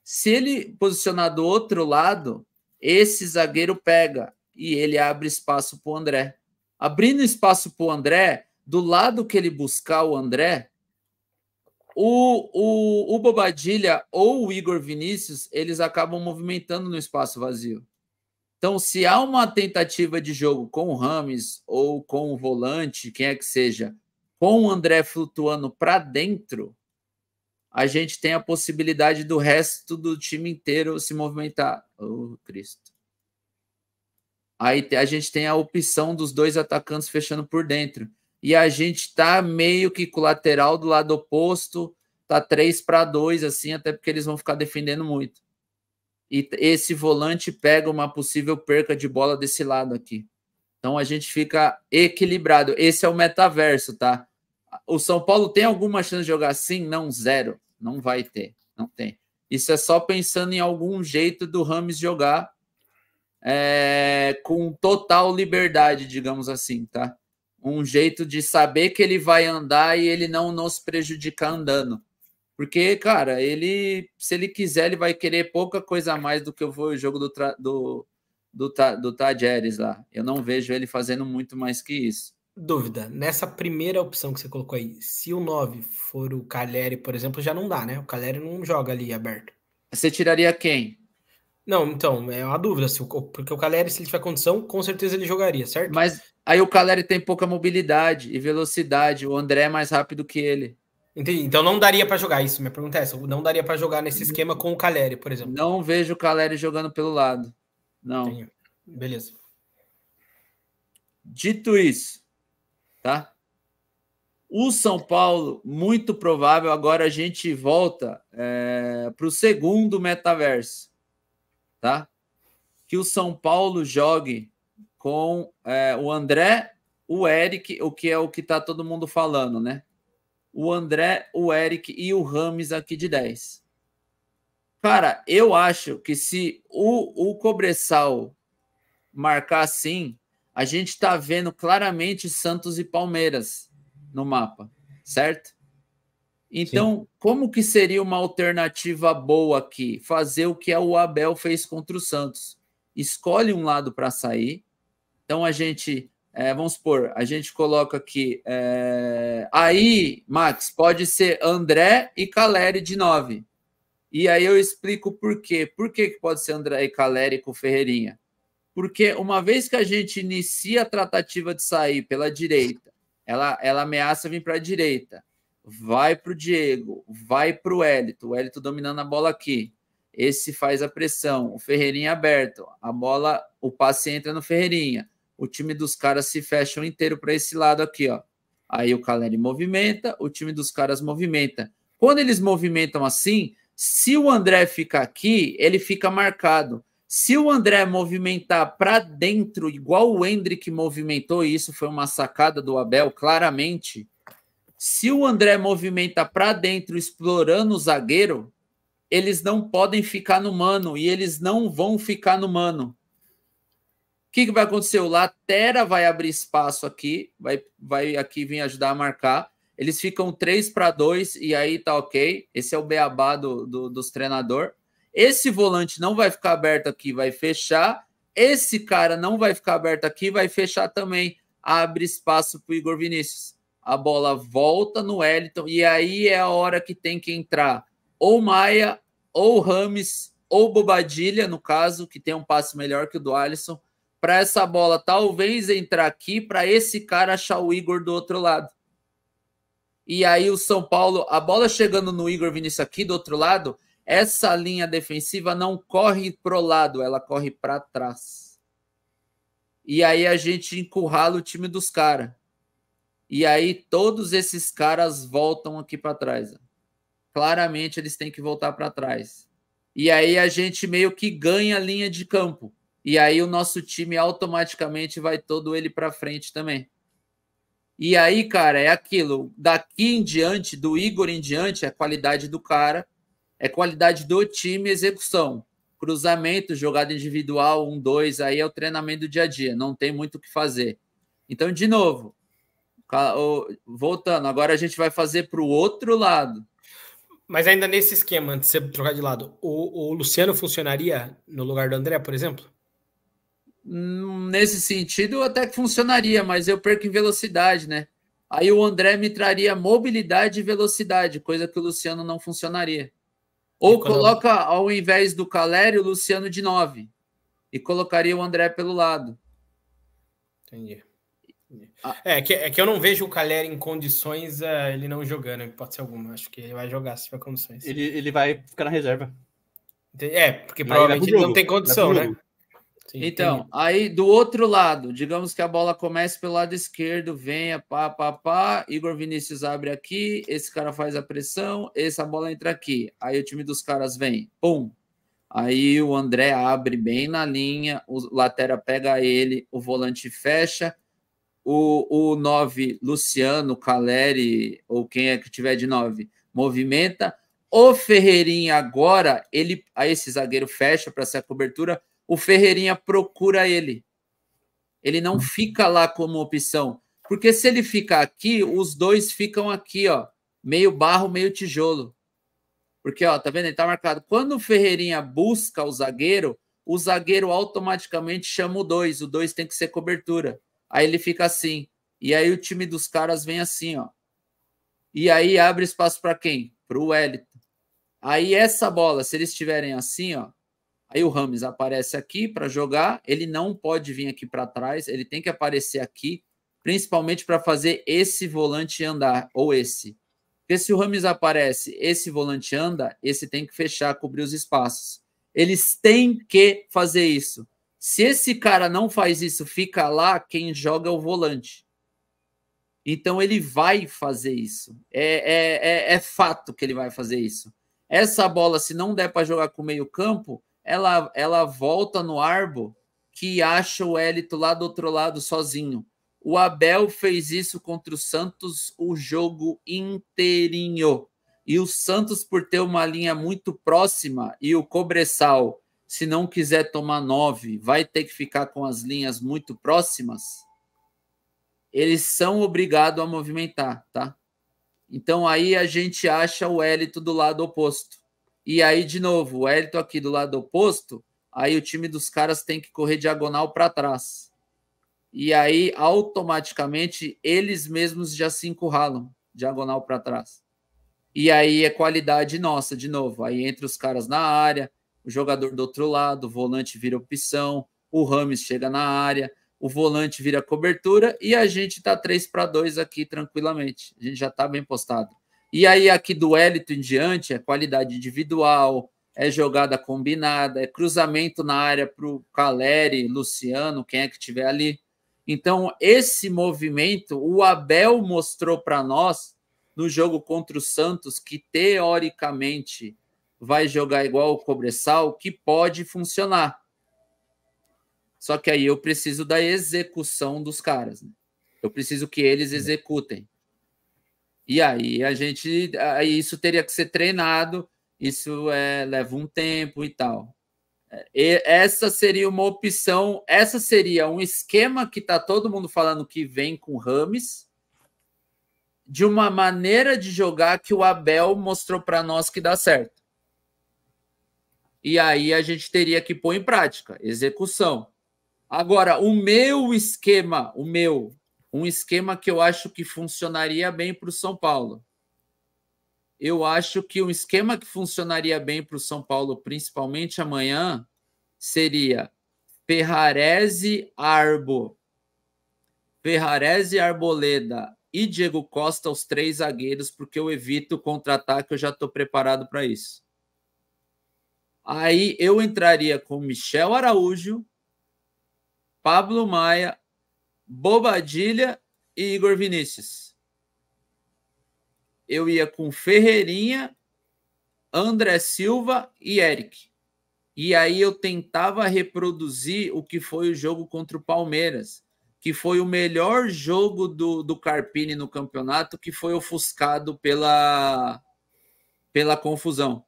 Se ele posicionar do outro lado, esse zagueiro pega e ele abre espaço para o André abrindo espaço para o André, do lado que ele buscar o André, o, o, o Bobadilha ou o Igor Vinícius, eles acabam movimentando no espaço vazio. Então, se há uma tentativa de jogo com o Rames ou com o volante, quem é que seja, com o André flutuando para dentro, a gente tem a possibilidade do resto do time inteiro se movimentar. Oh, Cristo. Aí a gente tem a opção dos dois atacantes fechando por dentro. E a gente tá meio que com o lateral do lado oposto, tá 3 para 2, assim, até porque eles vão ficar defendendo muito. E esse volante pega uma possível perca de bola desse lado aqui. Então a gente fica equilibrado. Esse é o metaverso, tá? O São Paulo tem alguma chance de jogar assim? Não, zero. Não vai ter. Não tem. Isso é só pensando em algum jeito do Rames jogar é, com total liberdade, digamos assim, tá? Um jeito de saber que ele vai andar e ele não nos prejudicar andando. Porque, cara, ele, se ele quiser, ele vai querer pouca coisa a mais do que eu vou o jogo do, do, do, do, lá. Eu não vejo ele fazendo muito mais que isso. Dúvida, nessa primeira opção que você colocou aí, se o 9 for o Calheri, por exemplo, já não dá, né? O Calheri não joga ali aberto. Você tiraria quem? Não, então, é uma dúvida. Se o, porque o Caleri, se ele tiver condição, com certeza ele jogaria, certo? Mas aí o Caleri tem pouca mobilidade e velocidade. O André é mais rápido que ele. Entendi. Então não daria para jogar isso. Minha pergunta é essa. Não daria para jogar nesse uhum. esquema com o Caleri, por exemplo. Não vejo o Caleri jogando pelo lado. Não. Entendi. Beleza. Dito isso, tá? O São Paulo, muito provável, agora a gente volta é, eh, para o segundo metaverso tá? Que o São Paulo jogue com é, o André, o Eric, o que é o que tá todo mundo falando, né? O André, o Eric e o Rames aqui de 10. Cara, eu acho que se o, o Cobressal marcar assim, a gente tá vendo claramente Santos e Palmeiras no mapa, certo? Então, Sim. como que seria uma alternativa boa aqui? Fazer o que é o Abel fez contra o Santos. Escolhe um lado para sair. Então, a gente, é, vamos supor, a gente coloca aqui. É... Aí, Max, pode ser André e Caleri de 9. E aí eu explico por quê. Por que, que pode ser André e Caleri com Ferreirinha? Porque uma vez que a gente inicia a tratativa de sair pela direita, ela, ela ameaça vir para a direita vai para o Diego, vai para o Hélito, o Hélito dominando a bola aqui. Esse faz a pressão, o Ferreirinha é aberto, a bola, o passe entra no Ferreirinha. O time dos caras se fecha inteiro para esse lado aqui, ó. Aí o Caleri movimenta, o time dos caras movimenta. Quando eles movimentam assim, se o André fica aqui, ele fica marcado. Se o André movimentar para dentro, igual o Hendrick movimentou, e isso foi uma sacada do Abel, claramente, se o André movimenta para dentro explorando o zagueiro, eles não podem ficar no mano e eles não vão ficar no mano. O que, que vai acontecer? O Latera vai abrir espaço aqui, vai, vai aqui vir ajudar a marcar. Eles ficam 3 para 2 e aí tá ok. Esse é o beabá do, do, dos treinador. Esse volante não vai ficar aberto aqui, vai fechar. Esse cara não vai ficar aberto aqui, vai fechar também. Abre espaço para o Igor Vinícius a bola volta no Wellington, e aí é a hora que tem que entrar ou Maia, ou Rames, ou Bobadilha, no caso, que tem um passe melhor que o do Alisson, para essa bola talvez entrar aqui, para esse cara achar o Igor do outro lado. E aí o São Paulo, a bola chegando no Igor Vinícius aqui do outro lado, essa linha defensiva não corre pro lado, ela corre para trás. E aí a gente encurrala o time dos caras. E aí todos esses caras voltam aqui para trás. Claramente eles têm que voltar para trás. E aí a gente meio que ganha a linha de campo. E aí o nosso time automaticamente vai todo ele para frente também. E aí, cara, é aquilo. Daqui em diante, do Igor em diante, é qualidade do cara, é qualidade do time, execução. Cruzamento, jogada individual, um, dois, aí é o treinamento do dia a dia, não tem muito o que fazer. Então, de novo, Voltando, agora a gente vai fazer para o outro lado. Mas ainda nesse esquema, antes de você trocar de lado, o, o Luciano funcionaria no lugar do André, por exemplo? Hum, nesse sentido, até que funcionaria, mas eu perco em velocidade, né? Aí o André me traria mobilidade e velocidade, coisa que o Luciano não funcionaria. Ou quando... coloca, ao invés do Caleri, o Luciano de 9. E colocaria o André pelo lado. Entendi. Ah. É que, é que eu não vejo o Calera em condições, é, ele não jogando, pode ser alguma. Acho que ele vai jogar se tiver condições. Ele, ele vai ficar na reserva. É, porque provavelmente ele não tem condição, né? Sim, então, tem... aí do outro lado, digamos que a bola comece pelo lado esquerdo, venha, pá, pá, pá, Igor Vinícius abre aqui, esse cara faz a pressão, essa bola entra aqui. Aí o time dos caras vem, pum. Aí o André abre bem na linha, o Latera pega ele, o volante fecha, o, o 9, Luciano, Caleri, ou quem é que tiver de 9, movimenta. O Ferreirinha agora, ele, a esse zagueiro fecha para ser cobertura, o Ferreirinha procura ele. Ele não uhum. fica lá como opção, porque se ele ficar aqui, os dois ficam aqui, ó, meio barro, meio tijolo. Porque, ó, tá vendo? Ele tá marcado. Quando o Ferreirinha busca o zagueiro, o zagueiro automaticamente chama o 2, o 2 tem que ser cobertura. Aí ele fica assim. E aí o time dos caras vem assim, ó. E aí abre espaço para quem? Para o Wellington. Aí essa bola, se eles estiverem assim, ó, aí o Rames aparece aqui para jogar, ele não pode vir aqui para trás, ele tem que aparecer aqui, principalmente para fazer esse volante andar ou esse. Porque se o Rames aparece, esse volante anda, esse tem que fechar, cobrir os espaços. Eles têm que fazer isso. Se esse cara não faz isso, fica lá, quem joga é o volante. Então ele vai fazer isso. É, é, é, é fato que ele vai fazer isso. Essa bola, se não der para jogar com o meio-campo, ela, ela volta no Arbo que acha o Hélito lá do outro lado sozinho. O Abel fez isso contra o Santos o jogo inteirinho. E o Santos, por ter uma linha muito próxima e o Cobressal se não quiser tomar nove, vai ter que ficar com as linhas muito próximas, eles são obrigados a movimentar, tá? Então aí a gente acha o Hélito do lado oposto. E aí, de novo, o Hélito aqui do lado oposto, aí o time dos caras tem que correr diagonal para trás. E aí, automaticamente, eles mesmos já se encurralam diagonal para trás. E aí é qualidade nossa, de novo. Aí entra os caras na área, o jogador do outro lado, o volante vira opção, o Rames chega na área, o volante vira cobertura e a gente está 3 para 2 aqui tranquilamente. A gente já está bem postado. E aí, aqui do elito em diante, é qualidade individual, é jogada combinada, é cruzamento na área para o Caleri, Luciano, quem é que tiver ali. Então, esse movimento, o Abel mostrou para nós no jogo contra o Santos que, teoricamente, vai jogar igual o Cobressal, que pode funcionar. Só que aí eu preciso da execução dos caras. Né? Eu preciso que eles é. executem. E aí a gente. Aí isso teria que ser treinado, isso é, leva um tempo e tal. É, e essa seria uma opção, essa seria um esquema que está todo mundo falando que vem com Rames, de uma maneira de jogar que o Abel mostrou para nós que dá certo. E aí a gente teria que pôr em prática, execução. Agora, o meu esquema, o meu, um esquema que eu acho que funcionaria bem para o São Paulo. Eu acho que um esquema que funcionaria bem para o São Paulo, principalmente amanhã, seria Ferrarese Arbo. Ferrarese Arboleda e Diego Costa, os três zagueiros, porque eu evito contra-ataque, eu já estou preparado para isso. Aí eu entraria com Michel Araújo, Pablo Maia, Bobadilha e Igor Vinícius. Eu ia com Ferreirinha, André Silva e Eric. E aí eu tentava reproduzir o que foi o jogo contra o Palmeiras, que foi o melhor jogo do, do Carpini no campeonato, que foi ofuscado pela, pela confusão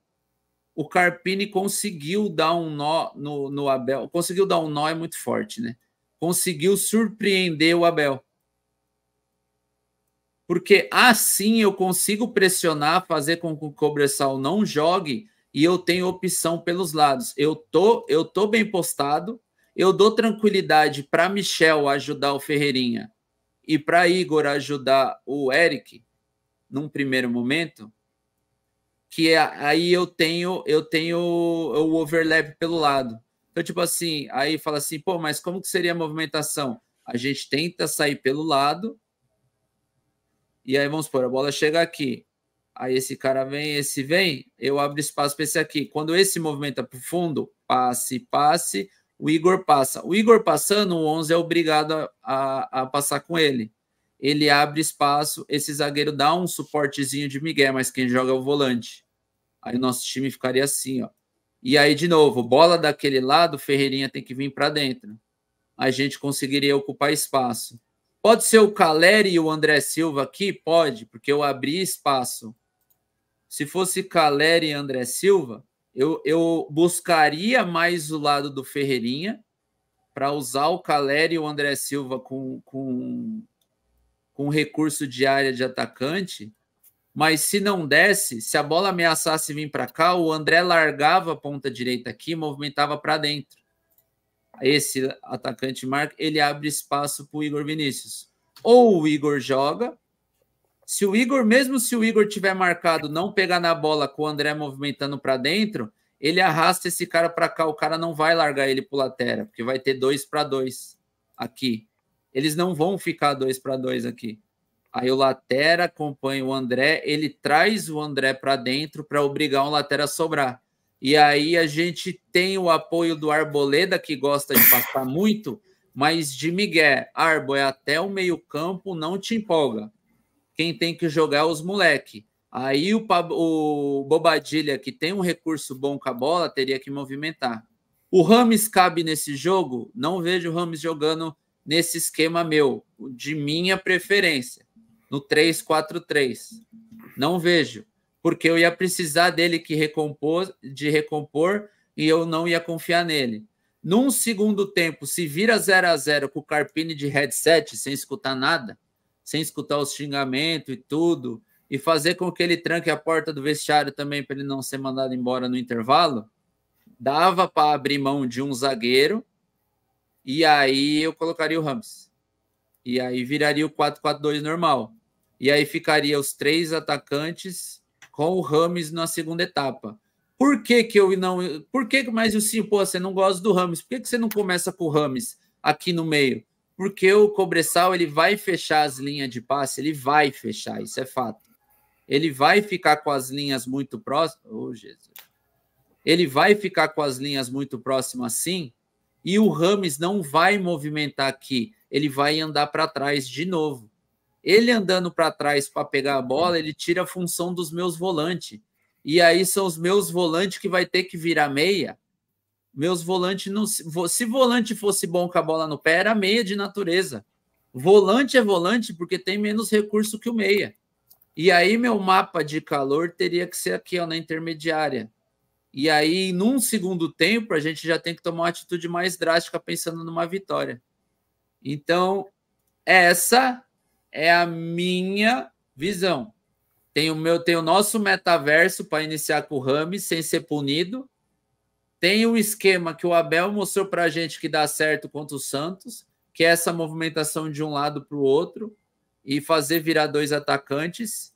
o Carpini conseguiu dar um nó no, no Abel. Conseguiu dar um nó é muito forte, né? Conseguiu surpreender o Abel. Porque assim eu consigo pressionar, fazer com que o Cobressal não jogue e eu tenho opção pelos lados. Eu tô, eu tô bem postado, eu dou tranquilidade para Michel ajudar o Ferreirinha e para Igor ajudar o Eric num primeiro momento, que é, aí eu tenho eu tenho o overlap pelo lado. Então, tipo assim, aí fala assim, pô, mas como que seria a movimentação? A gente tenta sair pelo lado, e aí vamos supor, a bola chega aqui. Aí esse cara vem, esse vem, eu abro espaço para esse aqui. Quando esse movimenta para o fundo, passe, passe, o Igor passa. O Igor passando, o 11 é obrigado a, a, a passar com ele ele abre espaço, esse zagueiro dá um suportezinho de Miguel, mas quem joga é o volante. Aí o nosso time ficaria assim, ó. E aí, de novo, bola daquele lado, Ferreirinha tem que vir para dentro. A gente conseguiria ocupar espaço. Pode ser o Caleri e o André Silva aqui? Pode, porque eu abri espaço. Se fosse Caleri e André Silva, eu, eu buscaria mais o lado do Ferreirinha para usar o Caleri e o André Silva com, com com recurso de área de atacante, mas se não desse, se a bola ameaçasse vir para cá, o André largava a ponta direita aqui, movimentava para dentro. Esse atacante marca, ele abre espaço para o Igor Vinícius. Ou o Igor joga. Se o Igor, mesmo se o Igor tiver marcado, não pegar na bola com o André movimentando para dentro, ele arrasta esse cara para cá. O cara não vai largar ele para lateral, porque vai ter dois para dois aqui. Eles não vão ficar dois para dois aqui. Aí o Latera acompanha o André, ele traz o André para dentro para obrigar o Latera a sobrar. E aí a gente tem o apoio do Arboleda, que gosta de passar muito, mas de Miguel, Arbo, é até o meio-campo, não te empolga. Quem tem que jogar é os moleque. Aí o, o Bobadilha, que tem um recurso bom com a bola, teria que movimentar. O Rames cabe nesse jogo? Não vejo o Rames jogando nesse esquema meu, de minha preferência, no 3-4-3. Não vejo, porque eu ia precisar dele que recompor, de recompor e eu não ia confiar nele. Num segundo tempo, se vira 0 a 0 com o Carpini de headset, sem escutar nada, sem escutar os xingamentos e tudo, e fazer com que ele tranque a porta do vestiário também para ele não ser mandado embora no intervalo, dava para abrir mão de um zagueiro e aí eu colocaria o Rams. E aí viraria o 4-4-2 normal. E aí ficaria os três atacantes com o Rams na segunda etapa. Por que que eu não... Por que mais o Sim, pô, você não gosta do Rams? Por que, que você não começa com o Rams aqui no meio? Porque o Cobressal, ele vai fechar as linhas de passe, ele vai fechar, isso é fato. Ele vai ficar com as linhas muito próximas... Oh, Jesus. Ele vai ficar com as linhas muito próximas, sim, e o Rames não vai movimentar aqui, ele vai andar para trás de novo. Ele andando para trás para pegar a bola, ele tira a função dos meus volantes. E aí são os meus volantes que vai ter que virar meia. Meus volantes não se volante fosse bom com a bola no pé, era meia de natureza. Volante é volante porque tem menos recurso que o meia. E aí meu mapa de calor teria que ser aqui ó, na intermediária, e aí, num segundo tempo, a gente já tem que tomar uma atitude mais drástica pensando numa vitória. Então, essa é a minha visão. Tem o meu, tem o nosso metaverso para iniciar com o Rami, sem ser punido. Tem o esquema que o Abel mostrou para a gente que dá certo contra o Santos, que é essa movimentação de um lado para o outro e fazer virar dois atacantes.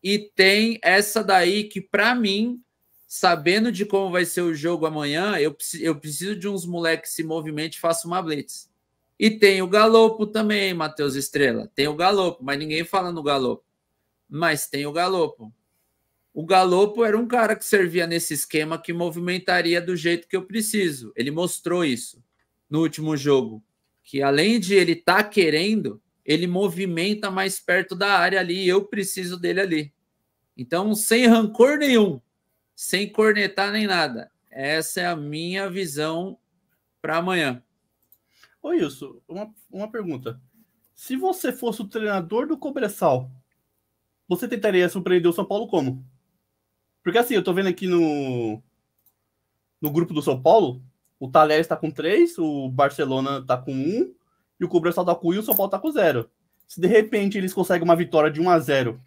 E tem essa daí que, para mim, sabendo de como vai ser o jogo amanhã, eu, eu preciso de uns moleques que se movimente e faça uma blitz. E tem o Galopo também, Matheus Estrela. Tem o Galopo, mas ninguém fala no Galopo. Mas tem o Galopo. O Galopo era um cara que servia nesse esquema que movimentaria do jeito que eu preciso. Ele mostrou isso no último jogo. Que além de ele estar tá querendo, ele movimenta mais perto da área ali e eu preciso dele ali. Então, sem rancor nenhum, sem cornetar nem nada. Essa é a minha visão para amanhã. Oi, isso? uma, uma pergunta. Se você fosse o treinador do Cobressal, você tentaria surpreender o São Paulo como? Porque assim, eu tô vendo aqui no, no grupo do São Paulo, o Talheres está com três, o Barcelona tá com um, e o Cobressal tá com um, e o São Paulo tá com zero. Se de repente eles conseguem uma vitória de 1 a 0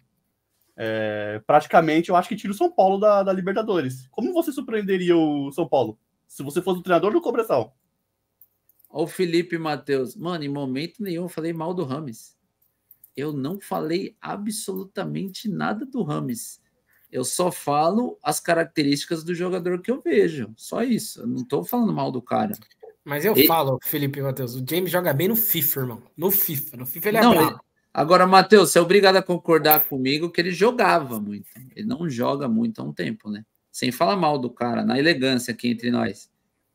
é, praticamente, eu acho que tira o São Paulo da, da, Libertadores. Como você surpreenderia o São Paulo? Se você fosse o treinador do Cobressal? Olha o Felipe Matheus. Mano, em momento nenhum eu falei mal do Rames. Eu não falei absolutamente nada do Rames. Eu só falo as características do jogador que eu vejo. Só isso. Eu não tô falando mal do cara. Mas eu e... falo, Felipe Matheus, o James joga bem no FIFA, irmão. No FIFA. No FIFA ele é não, bravo. Agora, Matheus, você é obrigado a concordar comigo que ele jogava muito. Ele não joga muito há um tempo, né? Sem falar mal do cara, na elegância aqui entre nós.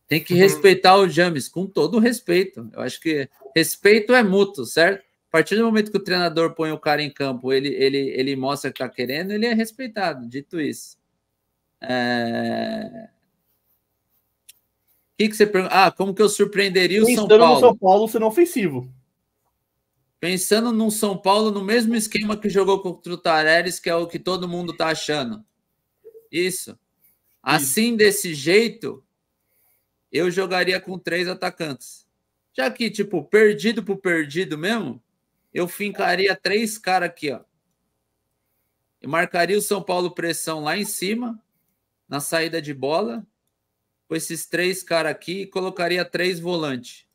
Tem que uhum. respeitar o James, com todo respeito. Eu acho que respeito é mútuo, certo? A partir do momento que o treinador põe o cara em campo, ele, ele, ele mostra que tá querendo, ele é respeitado, dito isso. É... O que, que você pergunta? Ah, como que eu surpreenderia o São Paulo? São Paulo sendo ofensivo pensando no São Paulo no mesmo esquema que jogou contra o Tareres, que é o que todo mundo tá achando. Isso. Assim, desse jeito, eu jogaria com três atacantes. Já que, tipo, perdido por perdido mesmo, eu fincaria três caras aqui, ó. Eu marcaria o São Paulo pressão lá em cima, na saída de bola, com esses três caras aqui e colocaria três volantes.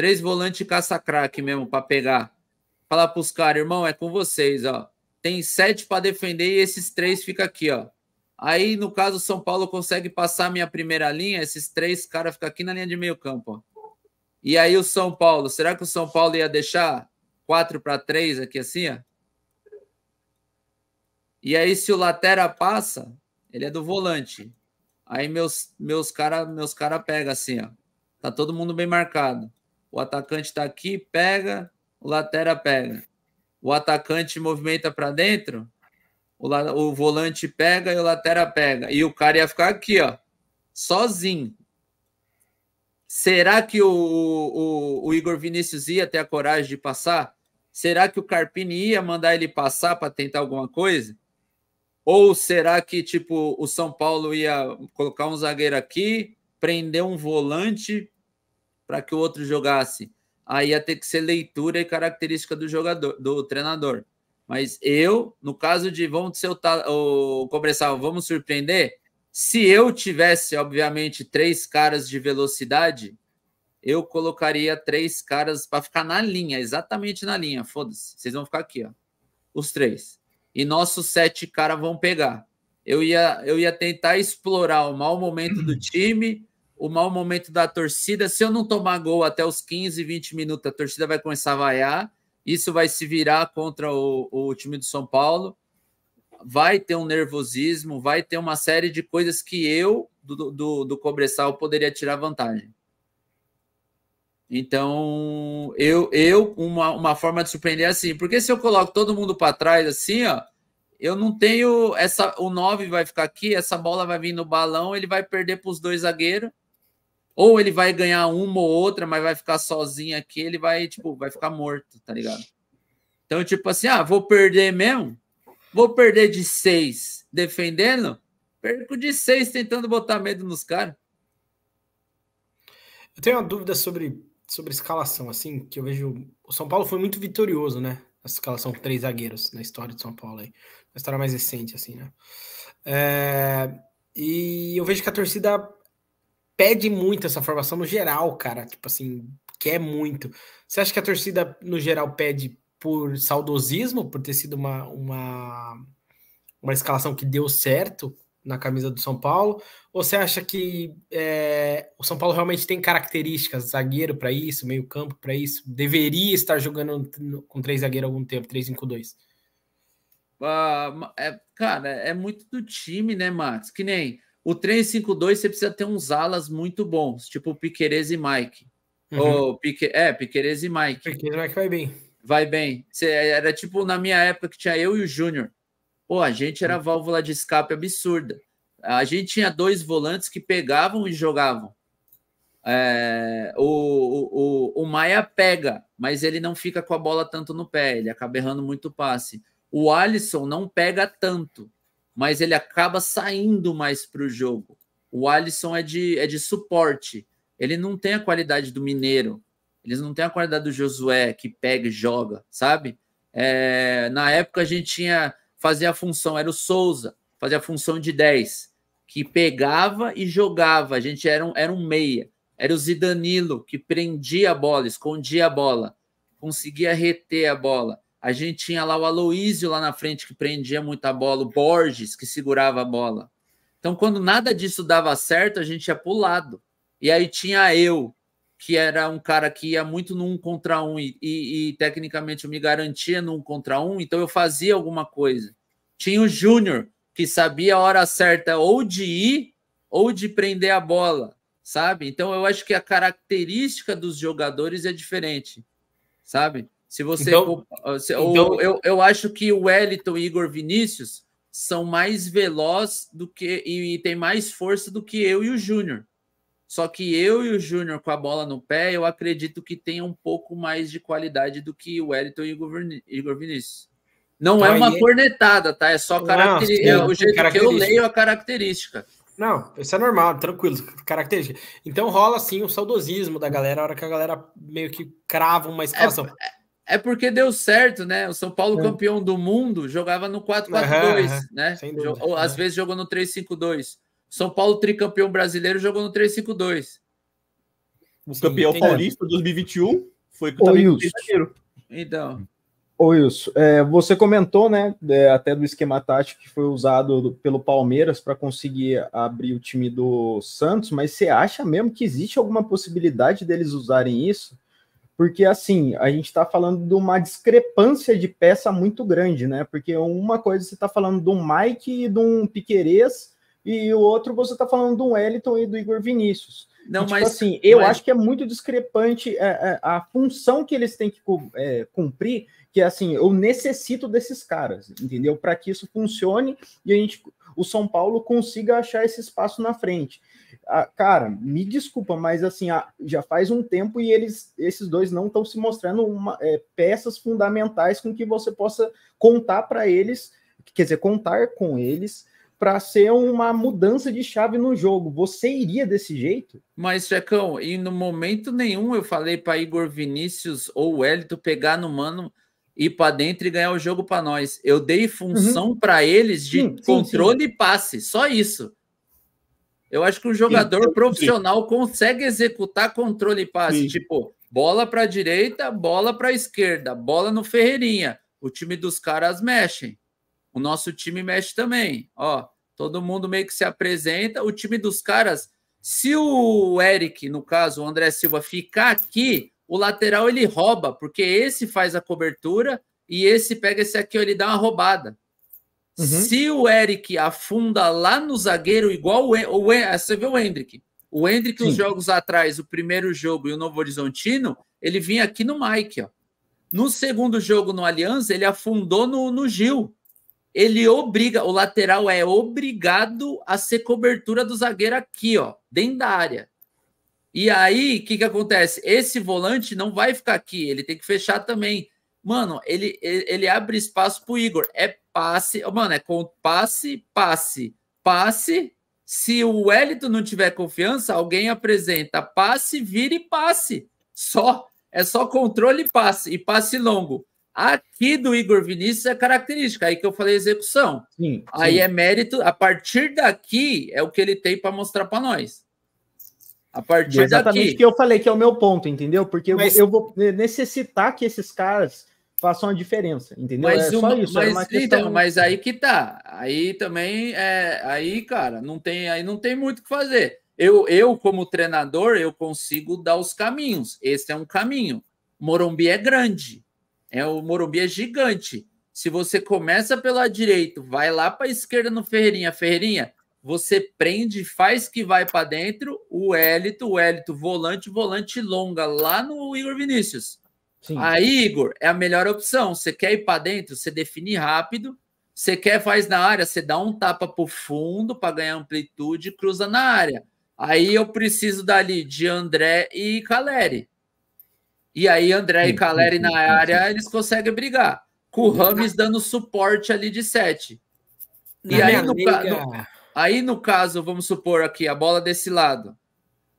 Três volantes caça-craque mesmo para pegar. Falar para os caras, irmão, é com vocês, ó. Tem sete para defender e esses três fica aqui, ó. Aí, no caso, o São Paulo consegue passar a minha primeira linha, esses três caras ficam aqui na linha de meio campo. Ó. E aí o São Paulo, será que o São Paulo ia deixar quatro para três aqui assim, ó? E aí, se o Latera passa, ele é do volante. Aí meus meus cara, meus cara pega assim, ó. Tá todo mundo bem marcado. O atacante está aqui, pega, o lateral pega. O atacante movimenta para dentro, o, la... o volante pega e o lateral pega. E o cara ia ficar aqui, ó, sozinho. Será que o, o, o Igor Vinícius ia ter a coragem de passar? Será que o Carpini ia mandar ele passar para tentar alguma coisa? Ou será que tipo o São Paulo ia colocar um zagueiro aqui, prender um volante para que o outro jogasse. Aí ia ter que ser leitura e característica do jogador, do treinador. Mas eu, no caso de vamos ser o, o Cobressal, vamos surpreender. Se eu tivesse, obviamente, três caras de velocidade, eu colocaria três caras para ficar na linha, exatamente na linha. Foda-se, vocês vão ficar aqui, ó. Os três. E nossos sete caras vão pegar. Eu ia, eu ia tentar explorar o mau momento do time o mau momento da torcida. Se eu não tomar gol até os 15, 20 minutos, a torcida vai começar a vaiar. Isso vai se virar contra o, o time do São Paulo. Vai ter um nervosismo, vai ter uma série de coisas que eu, do, do, do Cobressal, poderia tirar vantagem. Então, eu, eu uma, uma forma de surpreender é assim, porque se eu coloco todo mundo para trás assim, ó, eu não tenho essa. O 9 vai ficar aqui, essa bola vai vir no balão, ele vai perder para os dois zagueiros ou ele vai ganhar uma ou outra, mas vai ficar sozinho aqui, ele vai, tipo, vai ficar morto, tá ligado? Então, tipo assim, ah, vou perder mesmo? Vou perder de seis defendendo? Perco de seis tentando botar medo nos caras. Eu tenho uma dúvida sobre, sobre escalação, assim, que eu vejo. O São Paulo foi muito vitorioso, né? A escalação com três zagueiros na história de São Paulo aí. Na história mais recente, assim, né? É... E eu vejo que a torcida pede muito essa formação no geral, cara. Tipo assim, quer muito. Você acha que a torcida, no geral, pede por saudosismo, por ter sido uma, uma, uma escalação que deu certo na camisa do São Paulo? Ou você acha que é, o São Paulo realmente tem características, zagueiro para isso, meio-campo para isso? Deveria estar jogando com três zagueiros algum tempo, três 5 dois? Uh, é, cara, é muito do time, né, Matos? Que nem o 352 você precisa ter uns alas muito bons, tipo Piquerez e Mike. Uhum. Ou Pique... É, Piquerez e Mike. Piquerez e Mike vai bem. Vai bem. Você... Era tipo na minha época que tinha eu e o Júnior. Pô, a gente era uhum. válvula de escape absurda. A gente tinha dois volantes que pegavam e jogavam. É, o, o, o, Maia pega, mas ele não fica com a bola tanto no pé, ele acaba errando muito passe. O Alisson não pega tanto, mas ele acaba saindo mais para o jogo. O Alisson é de, é de suporte. Ele não tem a qualidade do Mineiro. Eles não têm a qualidade do Josué, que pega e joga, sabe? É, na época a gente tinha fazia a função, era o Souza, fazia a função de 10, que pegava e jogava. A gente era um, era um meia. Era o Zidanilo, que prendia a bola, escondia a bola, conseguia reter a bola. A gente tinha lá o Aloísio lá na frente que prendia muita bola, o Borges que segurava a bola. Então, quando nada disso dava certo, a gente ia pro lado. E aí tinha eu, que era um cara que ia muito no um contra um e, e, e tecnicamente eu me garantia no um contra um, então eu fazia alguma coisa. Tinha o Júnior, que sabia a hora certa ou de ir ou de prender a bola, sabe? Então eu acho que a característica dos jogadores é diferente, sabe? Se você então, for, se, então... o, eu, eu acho que o Wellington e Igor Vinícius são mais veloz do que e, e tem mais força do que eu e o Júnior. Só que eu e o Júnior com a bola no pé, eu acredito que tem um pouco mais de qualidade do que o Wellington e Igor, Igor Vinícius. Não então, é uma é- cornetada, tá? É só é o jeito que eu leio a característica. Não, isso é normal, tranquilo, característica. Então rola assim o saudosismo da galera, a hora que a galera meio que crava uma escalação. É, é porque deu certo, né? O São Paulo, é. campeão do mundo, jogava no 4-4-2, uhum, né? Dúvida, Ou, às é. vezes jogou no 3-5-2. São Paulo, tricampeão brasileiro, jogou no 3-5-2. O Sim, campeão entendeu? paulista 2021 foi o também Então. Ô Wilson, é, você comentou, né, é, até do esquema tático que foi usado pelo Palmeiras para conseguir abrir o time do Santos, mas você acha mesmo que existe alguma possibilidade deles usarem isso? porque assim, a gente está falando de uma discrepância de peça muito grande, né? Porque uma coisa você está falando de um Mike e de um Piquerez, e o outro você está falando do Wellington e do Igor Vinícius. Não, e, tipo, mas assim, eu mas... acho que é muito discrepante a, é, a, é, a função que eles têm que é, cumprir, que é assim, eu necessito desses caras, entendeu? Para que isso funcione e a gente, o São Paulo consiga achar esse espaço na frente cara, me desculpa, mas assim, já faz um tempo e eles, esses dois não estão se mostrando uma, é, peças fundamentais com que você possa contar para eles, quer dizer, contar com eles para ser uma mudança de chave no jogo. Você iria desse jeito? Mas, Checão, e no momento nenhum eu falei para Igor Vinícius ou Wellington pegar no mano ir para dentro e ganhar o jogo para nós. Eu dei função uhum. para eles de sim, controle sim, sim. e passe, só isso. Eu acho que um jogador Sim. Então, profissional consegue executar controle e passe, Sim. tipo, bola para direita, bola para esquerda, bola no Ferreirinha. O time dos caras mexe. O nosso time mexe também, ó. Todo mundo meio que se apresenta. O time dos caras, se o Eric, no caso, o André Silva ficar aqui, o lateral ele rouba, porque esse faz a cobertura e esse pega esse aqui, ele dá uma roubada. Uhum. Se o Eric afunda lá no zagueiro, igual o, o, o você vê o Hendrick. O Hendrick, Sim. os jogos atrás, o primeiro jogo e o Novo Horizontino, ele vinha aqui no Mike. Ó. No segundo jogo no Aliança, ele afundou no, no Gil. Ele obriga, o lateral é obrigado a ser cobertura do zagueiro aqui, ó, dentro da área. E aí, o que, que acontece? Esse volante não vai ficar aqui, ele tem que fechar também. Mano, ele, ele abre espaço para o Igor. É passe. Oh, mano, é com passe, passe, passe. Se o Wellington não tiver confiança, alguém apresenta passe, vira e passe. Só. É só controle e passe. E passe longo. Aqui do Igor Vinícius é característica. Aí que eu falei execução. Sim, sim. Aí é mérito. A partir daqui é o que ele tem para mostrar para nós. A partir é exatamente daqui. que eu falei que é o meu ponto, entendeu? Porque Mas... eu vou necessitar que esses caras façam a diferença, entendeu? Mas, é uma, isso, é mas, então, mas aí que tá. Aí também é, aí, cara, não tem, aí não tem muito o que fazer. Eu, eu como treinador, eu consigo dar os caminhos. Esse é um caminho. Morumbi é grande. É o Morumbi é gigante. Se você começa pela direita, vai lá para a esquerda no Ferreirinha, Ferreirinha, você prende, faz que vai para dentro, o Hélito, o Hélito volante, volante longa lá no Igor Vinícius Sim. Aí, ah, Igor, é a melhor opção. Você quer ir para dentro, você definir rápido. Você quer, faz na área, você dá um tapa para o fundo para ganhar amplitude e cruza na área. Aí eu preciso dali de André e Caleri. E aí, André sim, e Caleri sim, na área, eles conseguem brigar. Com o Rames dando suporte ali de 7. E aí no, no, aí no, caso, vamos supor aqui, a bola desse lado.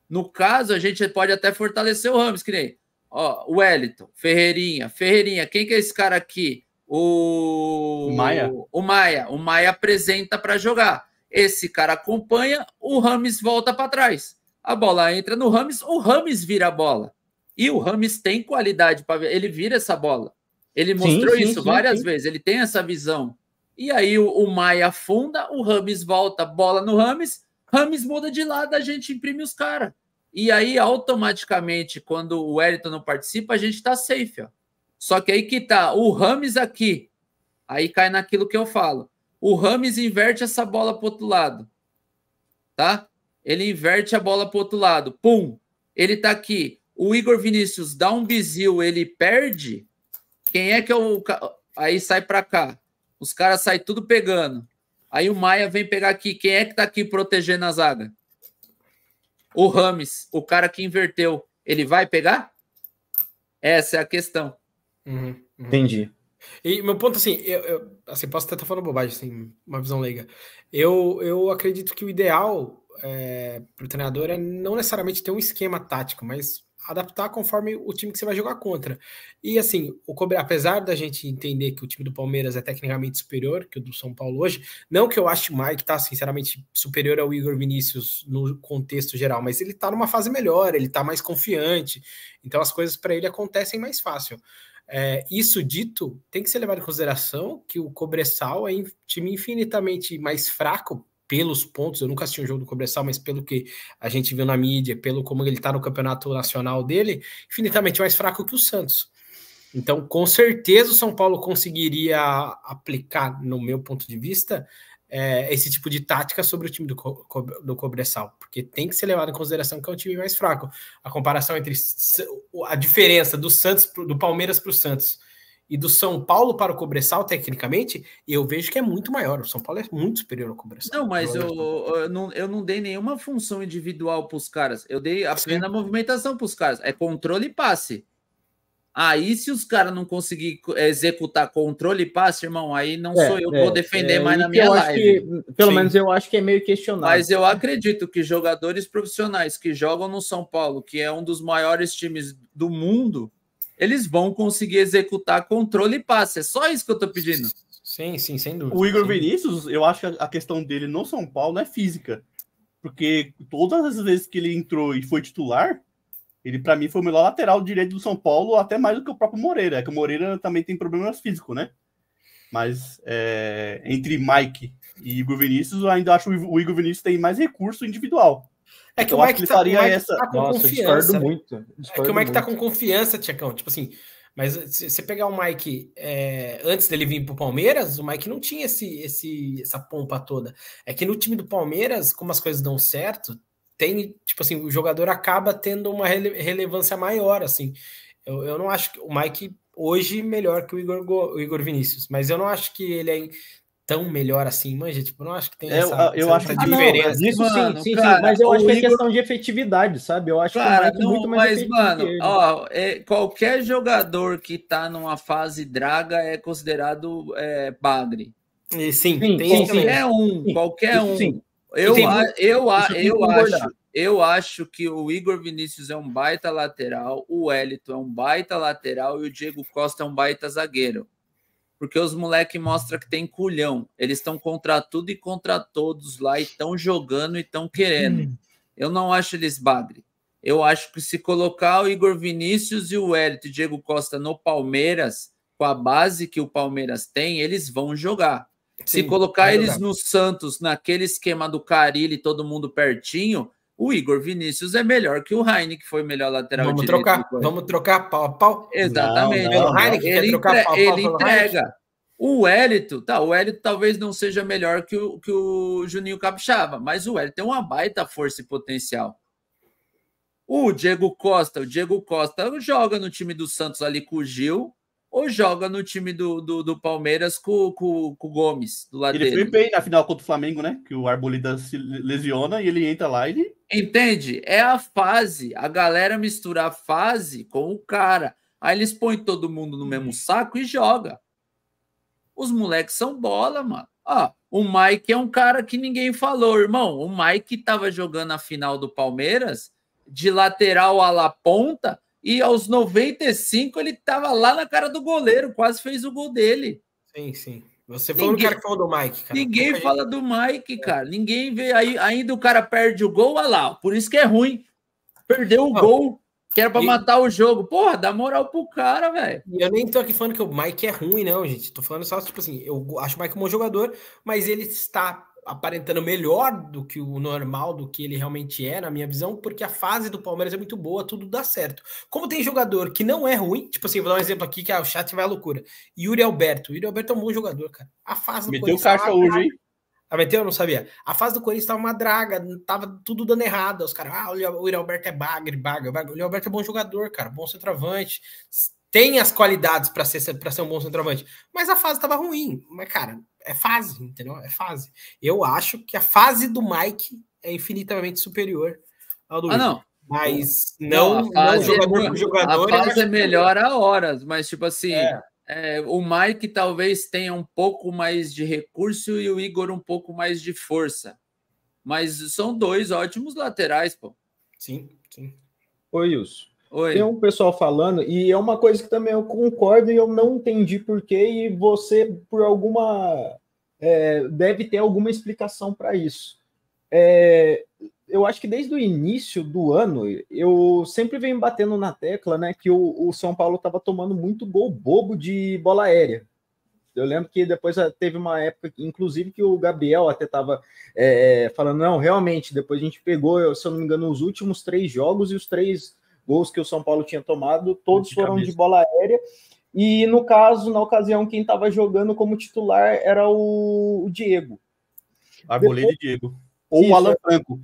No caso, a gente pode até fortalecer o Rames, que nem Ó, Wellington, Ferreirinha, Ferreirinha, quem que é esse cara aqui? O Maia. O Maia, o Maia apresenta para jogar. Esse cara acompanha, o Rames volta para trás. A bola entra no Rames, o Rames vira a bola. E o Rames tem qualidade para ele vira essa bola. Ele mostrou sim, isso sim, várias sim. vezes, ele tem essa visão. E aí o, o Maia afunda, o Rames volta, bola no Rames, Rames muda de lado, a gente imprime os caras. E aí, automaticamente, quando o Wellington não participa, a gente está safe. Ó. Só que aí que tá o Rames aqui. Aí cai naquilo que eu falo. O Rames inverte essa bola para outro lado. Tá? Ele inverte a bola para outro lado. Pum! Ele tá aqui. O Igor Vinícius dá um bizil, ele perde. Quem é que é o. Aí sai para cá. Os caras saem tudo pegando. Aí o Maia vem pegar aqui. Quem é que tá aqui protegendo a zaga? O Rames, o cara que inverteu, ele vai pegar? Essa é a questão. Uhum, uhum. Entendi. E meu ponto assim, eu, eu, assim, posso até estar falando bobagem, assim, uma visão leiga. Eu, eu acredito que o ideal é, para o treinador é não necessariamente ter um esquema tático, mas adaptar conforme o time que você vai jogar contra. E assim, o Cobre, apesar da gente entender que o time do Palmeiras é tecnicamente superior que o do São Paulo hoje, não que eu ache o Mike tá sinceramente superior ao Igor Vinícius no contexto geral, mas ele tá numa fase melhor, ele tá mais confiante. Então as coisas para ele acontecem mais fácil. É, isso dito, tem que ser levado em consideração que o Cobressal é um time infinitamente mais fraco pelos pontos, eu nunca assisti um jogo do Cobressal, mas pelo que a gente viu na mídia, pelo como ele está no campeonato nacional dele, infinitamente mais fraco que o Santos. Então, com certeza, o São Paulo conseguiria aplicar, no meu ponto de vista, é, esse tipo de tática sobre o time do, Co do Cobressal, porque tem que ser levado em consideração que é um time mais fraco. A comparação entre a diferença do Santos do Palmeiras para o Santos e do São Paulo para o Cobressal, tecnicamente, eu vejo que é muito maior. O São Paulo é muito superior ao Cobressal. Não, mas eu, eu, não, eu não dei nenhuma função individual para os caras. Eu dei apenas Sim. movimentação para os caras. É controle e passe. Aí, se os caras não conseguir eh, executar controle e passe, irmão, aí não é, sou eu que é, vou defender é, mais na minha live. Que, pelo Sim. menos eu acho que é meio questionável. Mas eu acredito que jogadores profissionais que jogam no São Paulo, que é um dos maiores times do mundo, eles vão conseguir executar controle e passe. É só isso que eu tô pedindo. Sim, sim, sem dúvida. O Igor sim. Vinícius, eu acho que a questão dele no São Paulo é física. Porque todas as vezes que ele entrou e foi titular, ele para mim foi o melhor lateral direito do São Paulo, até mais do que o próprio Moreira. É que o Moreira também tem problemas físicos, né? Mas é, entre Mike e Igor Vinícius, eu ainda acho que o Igor Vinícius tem mais recurso individual. É que eu o Mike, tá, o Mike essa... tá com Nossa, confiança. Discordo muito. Discordo é que o Mike muito. tá com confiança, Tiacão. Tipo assim, mas se você pegar o Mike é, antes dele vir para o Palmeiras, o Mike não tinha esse, esse, essa pompa toda. É que no time do Palmeiras, como as coisas dão certo, tem, tipo assim, o jogador acaba tendo uma rele relevância maior, assim. Eu, eu não acho que o Mike hoje melhor que o Igor, o Igor Vinícius, mas eu não acho que ele é tão melhor assim, manja, tipo, não acho que tem é, essa, eu essa acho diferença. Ah, isso, mano, sim, sim, cara, mas eu acho que é Igor... questão de efetividade, sabe? Eu acho é cara, que não, muito mais Mas, mano, ó, é, qualquer jogador que tá numa fase draga é considerado é, bagre. E, sim, sim, tem qualquer um, sim, qualquer um. Sim. Eu, a, eu, a, eu acho, eu acho que o Igor Vinícius é um baita lateral, o Wellington é um baita lateral e o Diego Costa é um baita zagueiro porque os moleques mostra que tem culhão. Eles estão contra tudo e contra todos lá e estão jogando e estão querendo. Hum. Eu não acho eles bagre. Eu acho que se colocar o Igor Vinícius e o Hélito e Diego Costa no Palmeiras, com a base que o Palmeiras tem, eles vão jogar. Sim, se colocar eles jogar. no Santos, naquele esquema do Carilli, todo mundo pertinho, o Igor Vinícius é melhor que o Heine, que foi melhor lateral vamos direito. Trocar, vamos trocar pau a pau? Exatamente. Não, não, Heine, ele, entre, pau, ele pau, entrega. O Hélito, tá, o Hélito talvez não seja melhor que o, que o Juninho Capixaba, mas o Hélito tem uma baita força e potencial. O Diego Costa, o Diego Costa joga no time do Santos ali com o Gil, ou joga no time do, do, do Palmeiras com, com, com, o Gomes do lado ele dele. Ele foi bem na final contra o Flamengo, né? Que o Arboleda se lesiona e ele entra lá e ele... Entende? É a fase. A galera mistura a fase com o cara. Aí eles põem todo mundo no mesmo uhum. saco e joga. Os moleques são bola, mano. Ó, o Mike é um cara que ninguém falou, irmão. O Mike tava jogando a final do Palmeiras de lateral à la ponta e aos 95 ele tava lá na cara do goleiro, quase fez o gol dele. Sim, sim. Você foi ninguém, o cara que falou do Mike, cara. Ninguém fala gente... do Mike, é. cara. Ninguém vê. Aí, ainda o cara perde o gol, olha lá. Por isso que é ruim. Perdeu o Não. gol, que era pra e... matar o jogo. Porra, dá moral pro cara, velho. eu nem tô aqui falando que o Mike é ruim, não, gente. Tô falando só, tipo assim, eu acho o Mike um bom jogador, mas ele está aparentando melhor do que o normal, do que ele realmente é, na minha visão, porque a fase do Palmeiras é muito boa, tudo dá certo. Como tem jogador que não é ruim, tipo assim, vou dar um exemplo aqui que ah, o chat vai à loucura. Yuri Alberto. Yuri Alberto é um bom jogador, cara. A fase do Meteu caixa hoje, hein? Ah, meteu? Eu não sabia. A fase do Corinthians tava uma draga, tava tudo dando errado. Os caras, ah, o Yuri Alberto é bagre, bagre, bagre. O Yuri Alberto é bom jogador, cara, bom centroavante. Tem as qualidades para ser, pra ser um bom centroavante. Mas a fase tava ruim. Mas, cara, é fase, entendeu? É fase. Eu acho que a fase do Mike é infinitamente superior ao do Ah, não. Mas não, não, a fase não jogador é, por jogador. A fase é, é melhor a horas, mas tipo assim, é. É, o Mike talvez tenha um pouco mais de recurso e o Igor um pouco mais de força. Mas são dois ótimos laterais, pô. Sim, sim. Oi, Wilson. Oi. Tem um pessoal falando, e é uma coisa que também eu concordo e eu não entendi porquê, e você, por alguma. É, deve ter alguma explicação para isso. É, eu acho que desde o início do ano, eu sempre venho batendo na tecla, né, que o, o São Paulo estava tomando muito gol bobo de bola aérea. Eu lembro que depois ah, teve uma época, inclusive, que o Gabriel até estava é, falando, não, realmente, depois a gente pegou, se eu não me engano, os últimos três jogos e os três gols que o São Paulo tinha tomado, todos foram de bola aérea. E no caso, na ocasião, quem estava jogando como titular era o, Diego. Arboleda e Diego. Ou isso, o Alan Franco.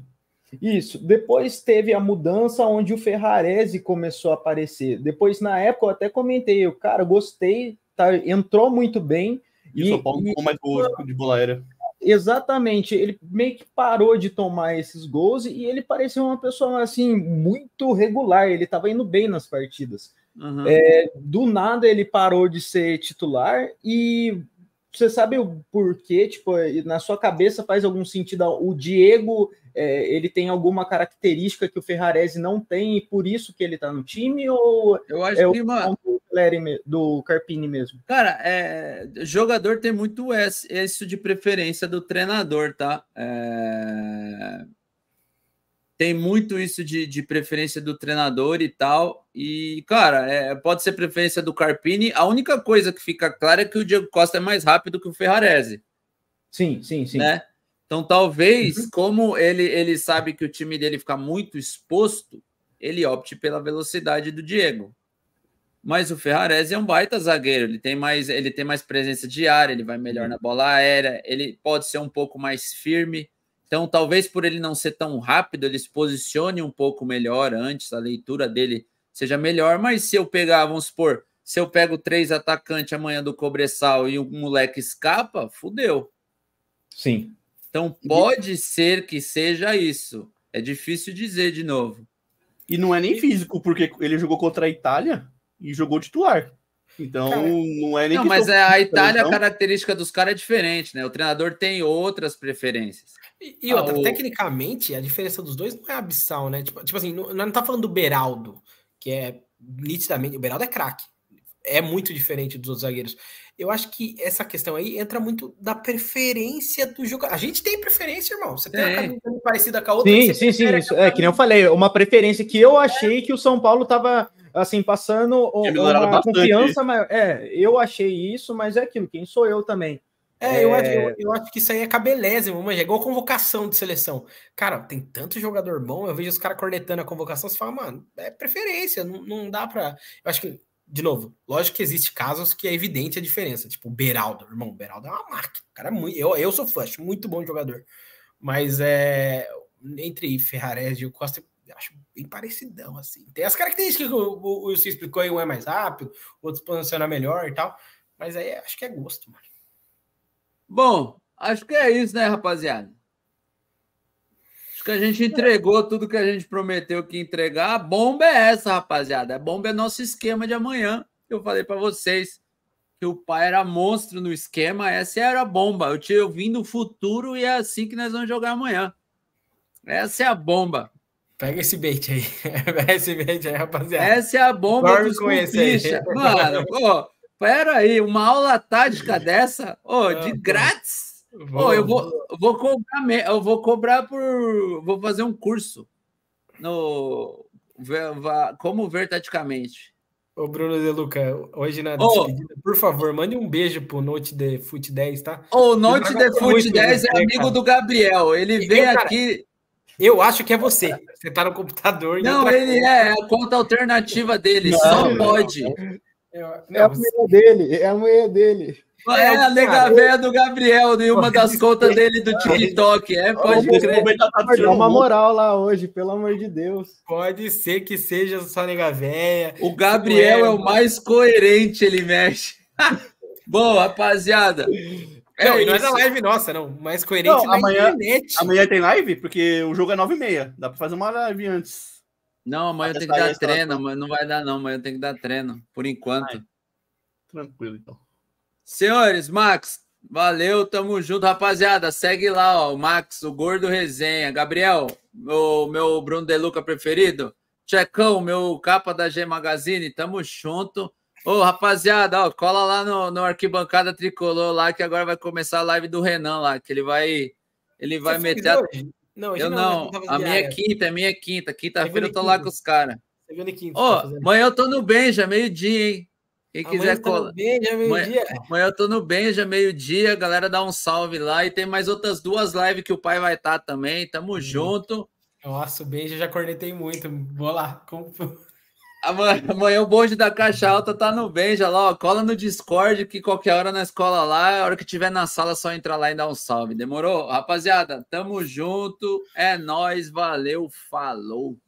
Isso. Depois teve a mudança onde o Ferrarese começou a aparecer. Depois, na época, eu até comentei, eu, cara, gostei, tá, entrou muito bem. E, e o São Paulo ficou mais gol de bola aérea. Exatamente, ele meio que parou de tomar esses gols e ele parecia uma pessoa assim muito regular. Ele estava indo bem nas partidas. Uhum. É, do nada ele parou de ser titular e você sabe o porquê? Tipo, na sua cabeça faz algum sentido? O Diego é, ele tem alguma característica que o Ferrarese não tem e por isso que ele está no time? Ou eu acho é que, o mano, do, do Carpini mesmo? Cara, é, jogador tem muito isso de preferência do treinador, tá? É, tem muito isso de, de, preferência do treinador e tal. E, cara, é, pode ser preferência do Carpini. A única coisa que fica clara é que o Diego Costa é mais rápido que o Ferrarese. Sim, sim, sim. Né? Então, talvez, uhum. como ele, ele sabe que o time dele fica muito exposto, ele opte pela velocidade do Diego. Mas o Ferrarese é um baita zagueiro, ele tem mais, ele tem mais presença de área, ele vai melhor uhum. na bola aérea, ele pode ser um pouco mais firme. Então, talvez por ele não ser tão rápido, ele se posicione um pouco melhor antes, a leitura dele seja melhor. Mas se eu pegar, vamos supor, se eu pego três atacantes amanhã do Cobressal e o moleque escapa, fudeu. Sim. Então pode e... ser que seja isso. É difícil dizer de novo. E não é nem físico, porque ele jogou contra a Itália e jogou titular. Então, cara, não é nem. Não, mas é, a Itália, então. a característica dos caras é diferente, né? O treinador tem outras preferências. E, e outra, ah, o... tecnicamente, a diferença dos dois não é abissal, né? Tipo, tipo assim, não, não tá falando do Beraldo, que é nitidamente. O Beraldo é craque é muito diferente dos outros zagueiros. Eu acho que essa questão aí entra muito da preferência do jogador. A gente tem preferência, irmão. Você tem é. uma camisa parecida com a outra. Sim, sim, sim. Isso. É, que nem eu falei, uma preferência que eu achei que o São Paulo estava assim, passando uma confiança maior. É, eu achei isso, mas é aquilo, quem sou eu também. É, é... Eu, eu, eu, acho que isso aí é cabelésimo, mas é igual convocação de seleção. Cara, tem tanto jogador bom, eu vejo os caras cornetando a convocação, você fala, mano, é preferência, não, não dá pra. Eu acho que de novo, lógico que existe casos que é evidente a diferença. Tipo, o Beraldo, irmão, o Beraldo é uma máquina. Cara, é muito, eu, eu sou fã, acho muito bom jogador. Mas é, entre Ferrares e o Costa, acho bem parecidão, assim. Tem as características que o, o, se explicou aí, um é mais rápido, o outro posiciona melhor e tal. Mas aí acho que é gosto, mano. Bom, acho que é isso, né, rapaziada? que a gente entregou tudo que a gente prometeu que entregar. A bomba é essa, rapaziada. A bomba é nosso esquema de amanhã. Eu falei para vocês que o pai era monstro no esquema, essa era a bomba. Eu, te, eu vim do futuro e é assim que nós vamos jogar amanhã. Essa é a bomba. Pega esse bait aí. Pega esse bait aí, rapaziada. Essa é a bomba Dorme dos culpistas. Mano, pô, pera aí, uma aula tática dessa, ô, oh, de grátis? Vou, oh, eu vou, vou cobrar, eu vou cobrar por, vou fazer um curso no como ver taticamente. Ô Bruno De Luca, hoje na oh, por favor, mande um beijo pro Note de Foot 10, tá? Oh, o Note de Foot 10 é amigo cara. do Gabriel. Ele vem eu, aqui. Eu acho que é você. Você tá no computador. Não, ele é, é a conta alternativa dele. Não, só pode. Não, não. Eu, é a mulher dele, é a mulher dele. É, é a nega véia do Gabriel, nenhuma né? uma das contas é dele do TikTok. É, pode Ô, crer. Dá tá uma moral lá hoje, pelo amor de Deus. Pode ser que seja só nega véia. O Gabriel tipo, é, é o mais coerente, ele mexe. Bom, rapaziada. É, não, não é da live nossa, não. Mais coerente não, amanhã, internet. Amanhã tem live? Porque o jogo é 9h30. Dá pra fazer uma live antes. Não, amanhã tem que dar treino. Não vai dar, não. Amanhã tem que dar treino, por enquanto. Ai, tranquilo, então. Senhores, Max, valeu, tamo junto, rapaziada. Segue lá, ó, o Max, o Gordo Resenha. Gabriel, o meu Bruno Deluca preferido. Checão, meu capa da G Magazine, tamo junto. Ô, rapaziada, ó, cola lá no, no Arquibancada Tricolor lá, que agora vai começar a live do Renan lá, que ele vai ele vai Você meter. A... Não, eu não. Né, não. A minha é quinta, é minha quinta. Quinta-feira eu tô lá com os caras. Ô, tá amanhã eu tô no Benja, meio-dia, hein? Quem Amanhã quiser colar. É amanhã eu tô no Benja, é meio-dia. Galera, dá um salve lá. E tem mais outras duas lives que o pai vai estar tá também. Tamo hum. junto. Nossa, o Benja já cornetei muito. Vou lá. Amanhã, amanhã, o bonde da Caixa Alta tá no Benja lá, ó. Cola no Discord que qualquer hora na escola lá, a hora que tiver na sala, só entrar lá e dar um salve. Demorou? Rapaziada, tamo junto. É nós, valeu, falou.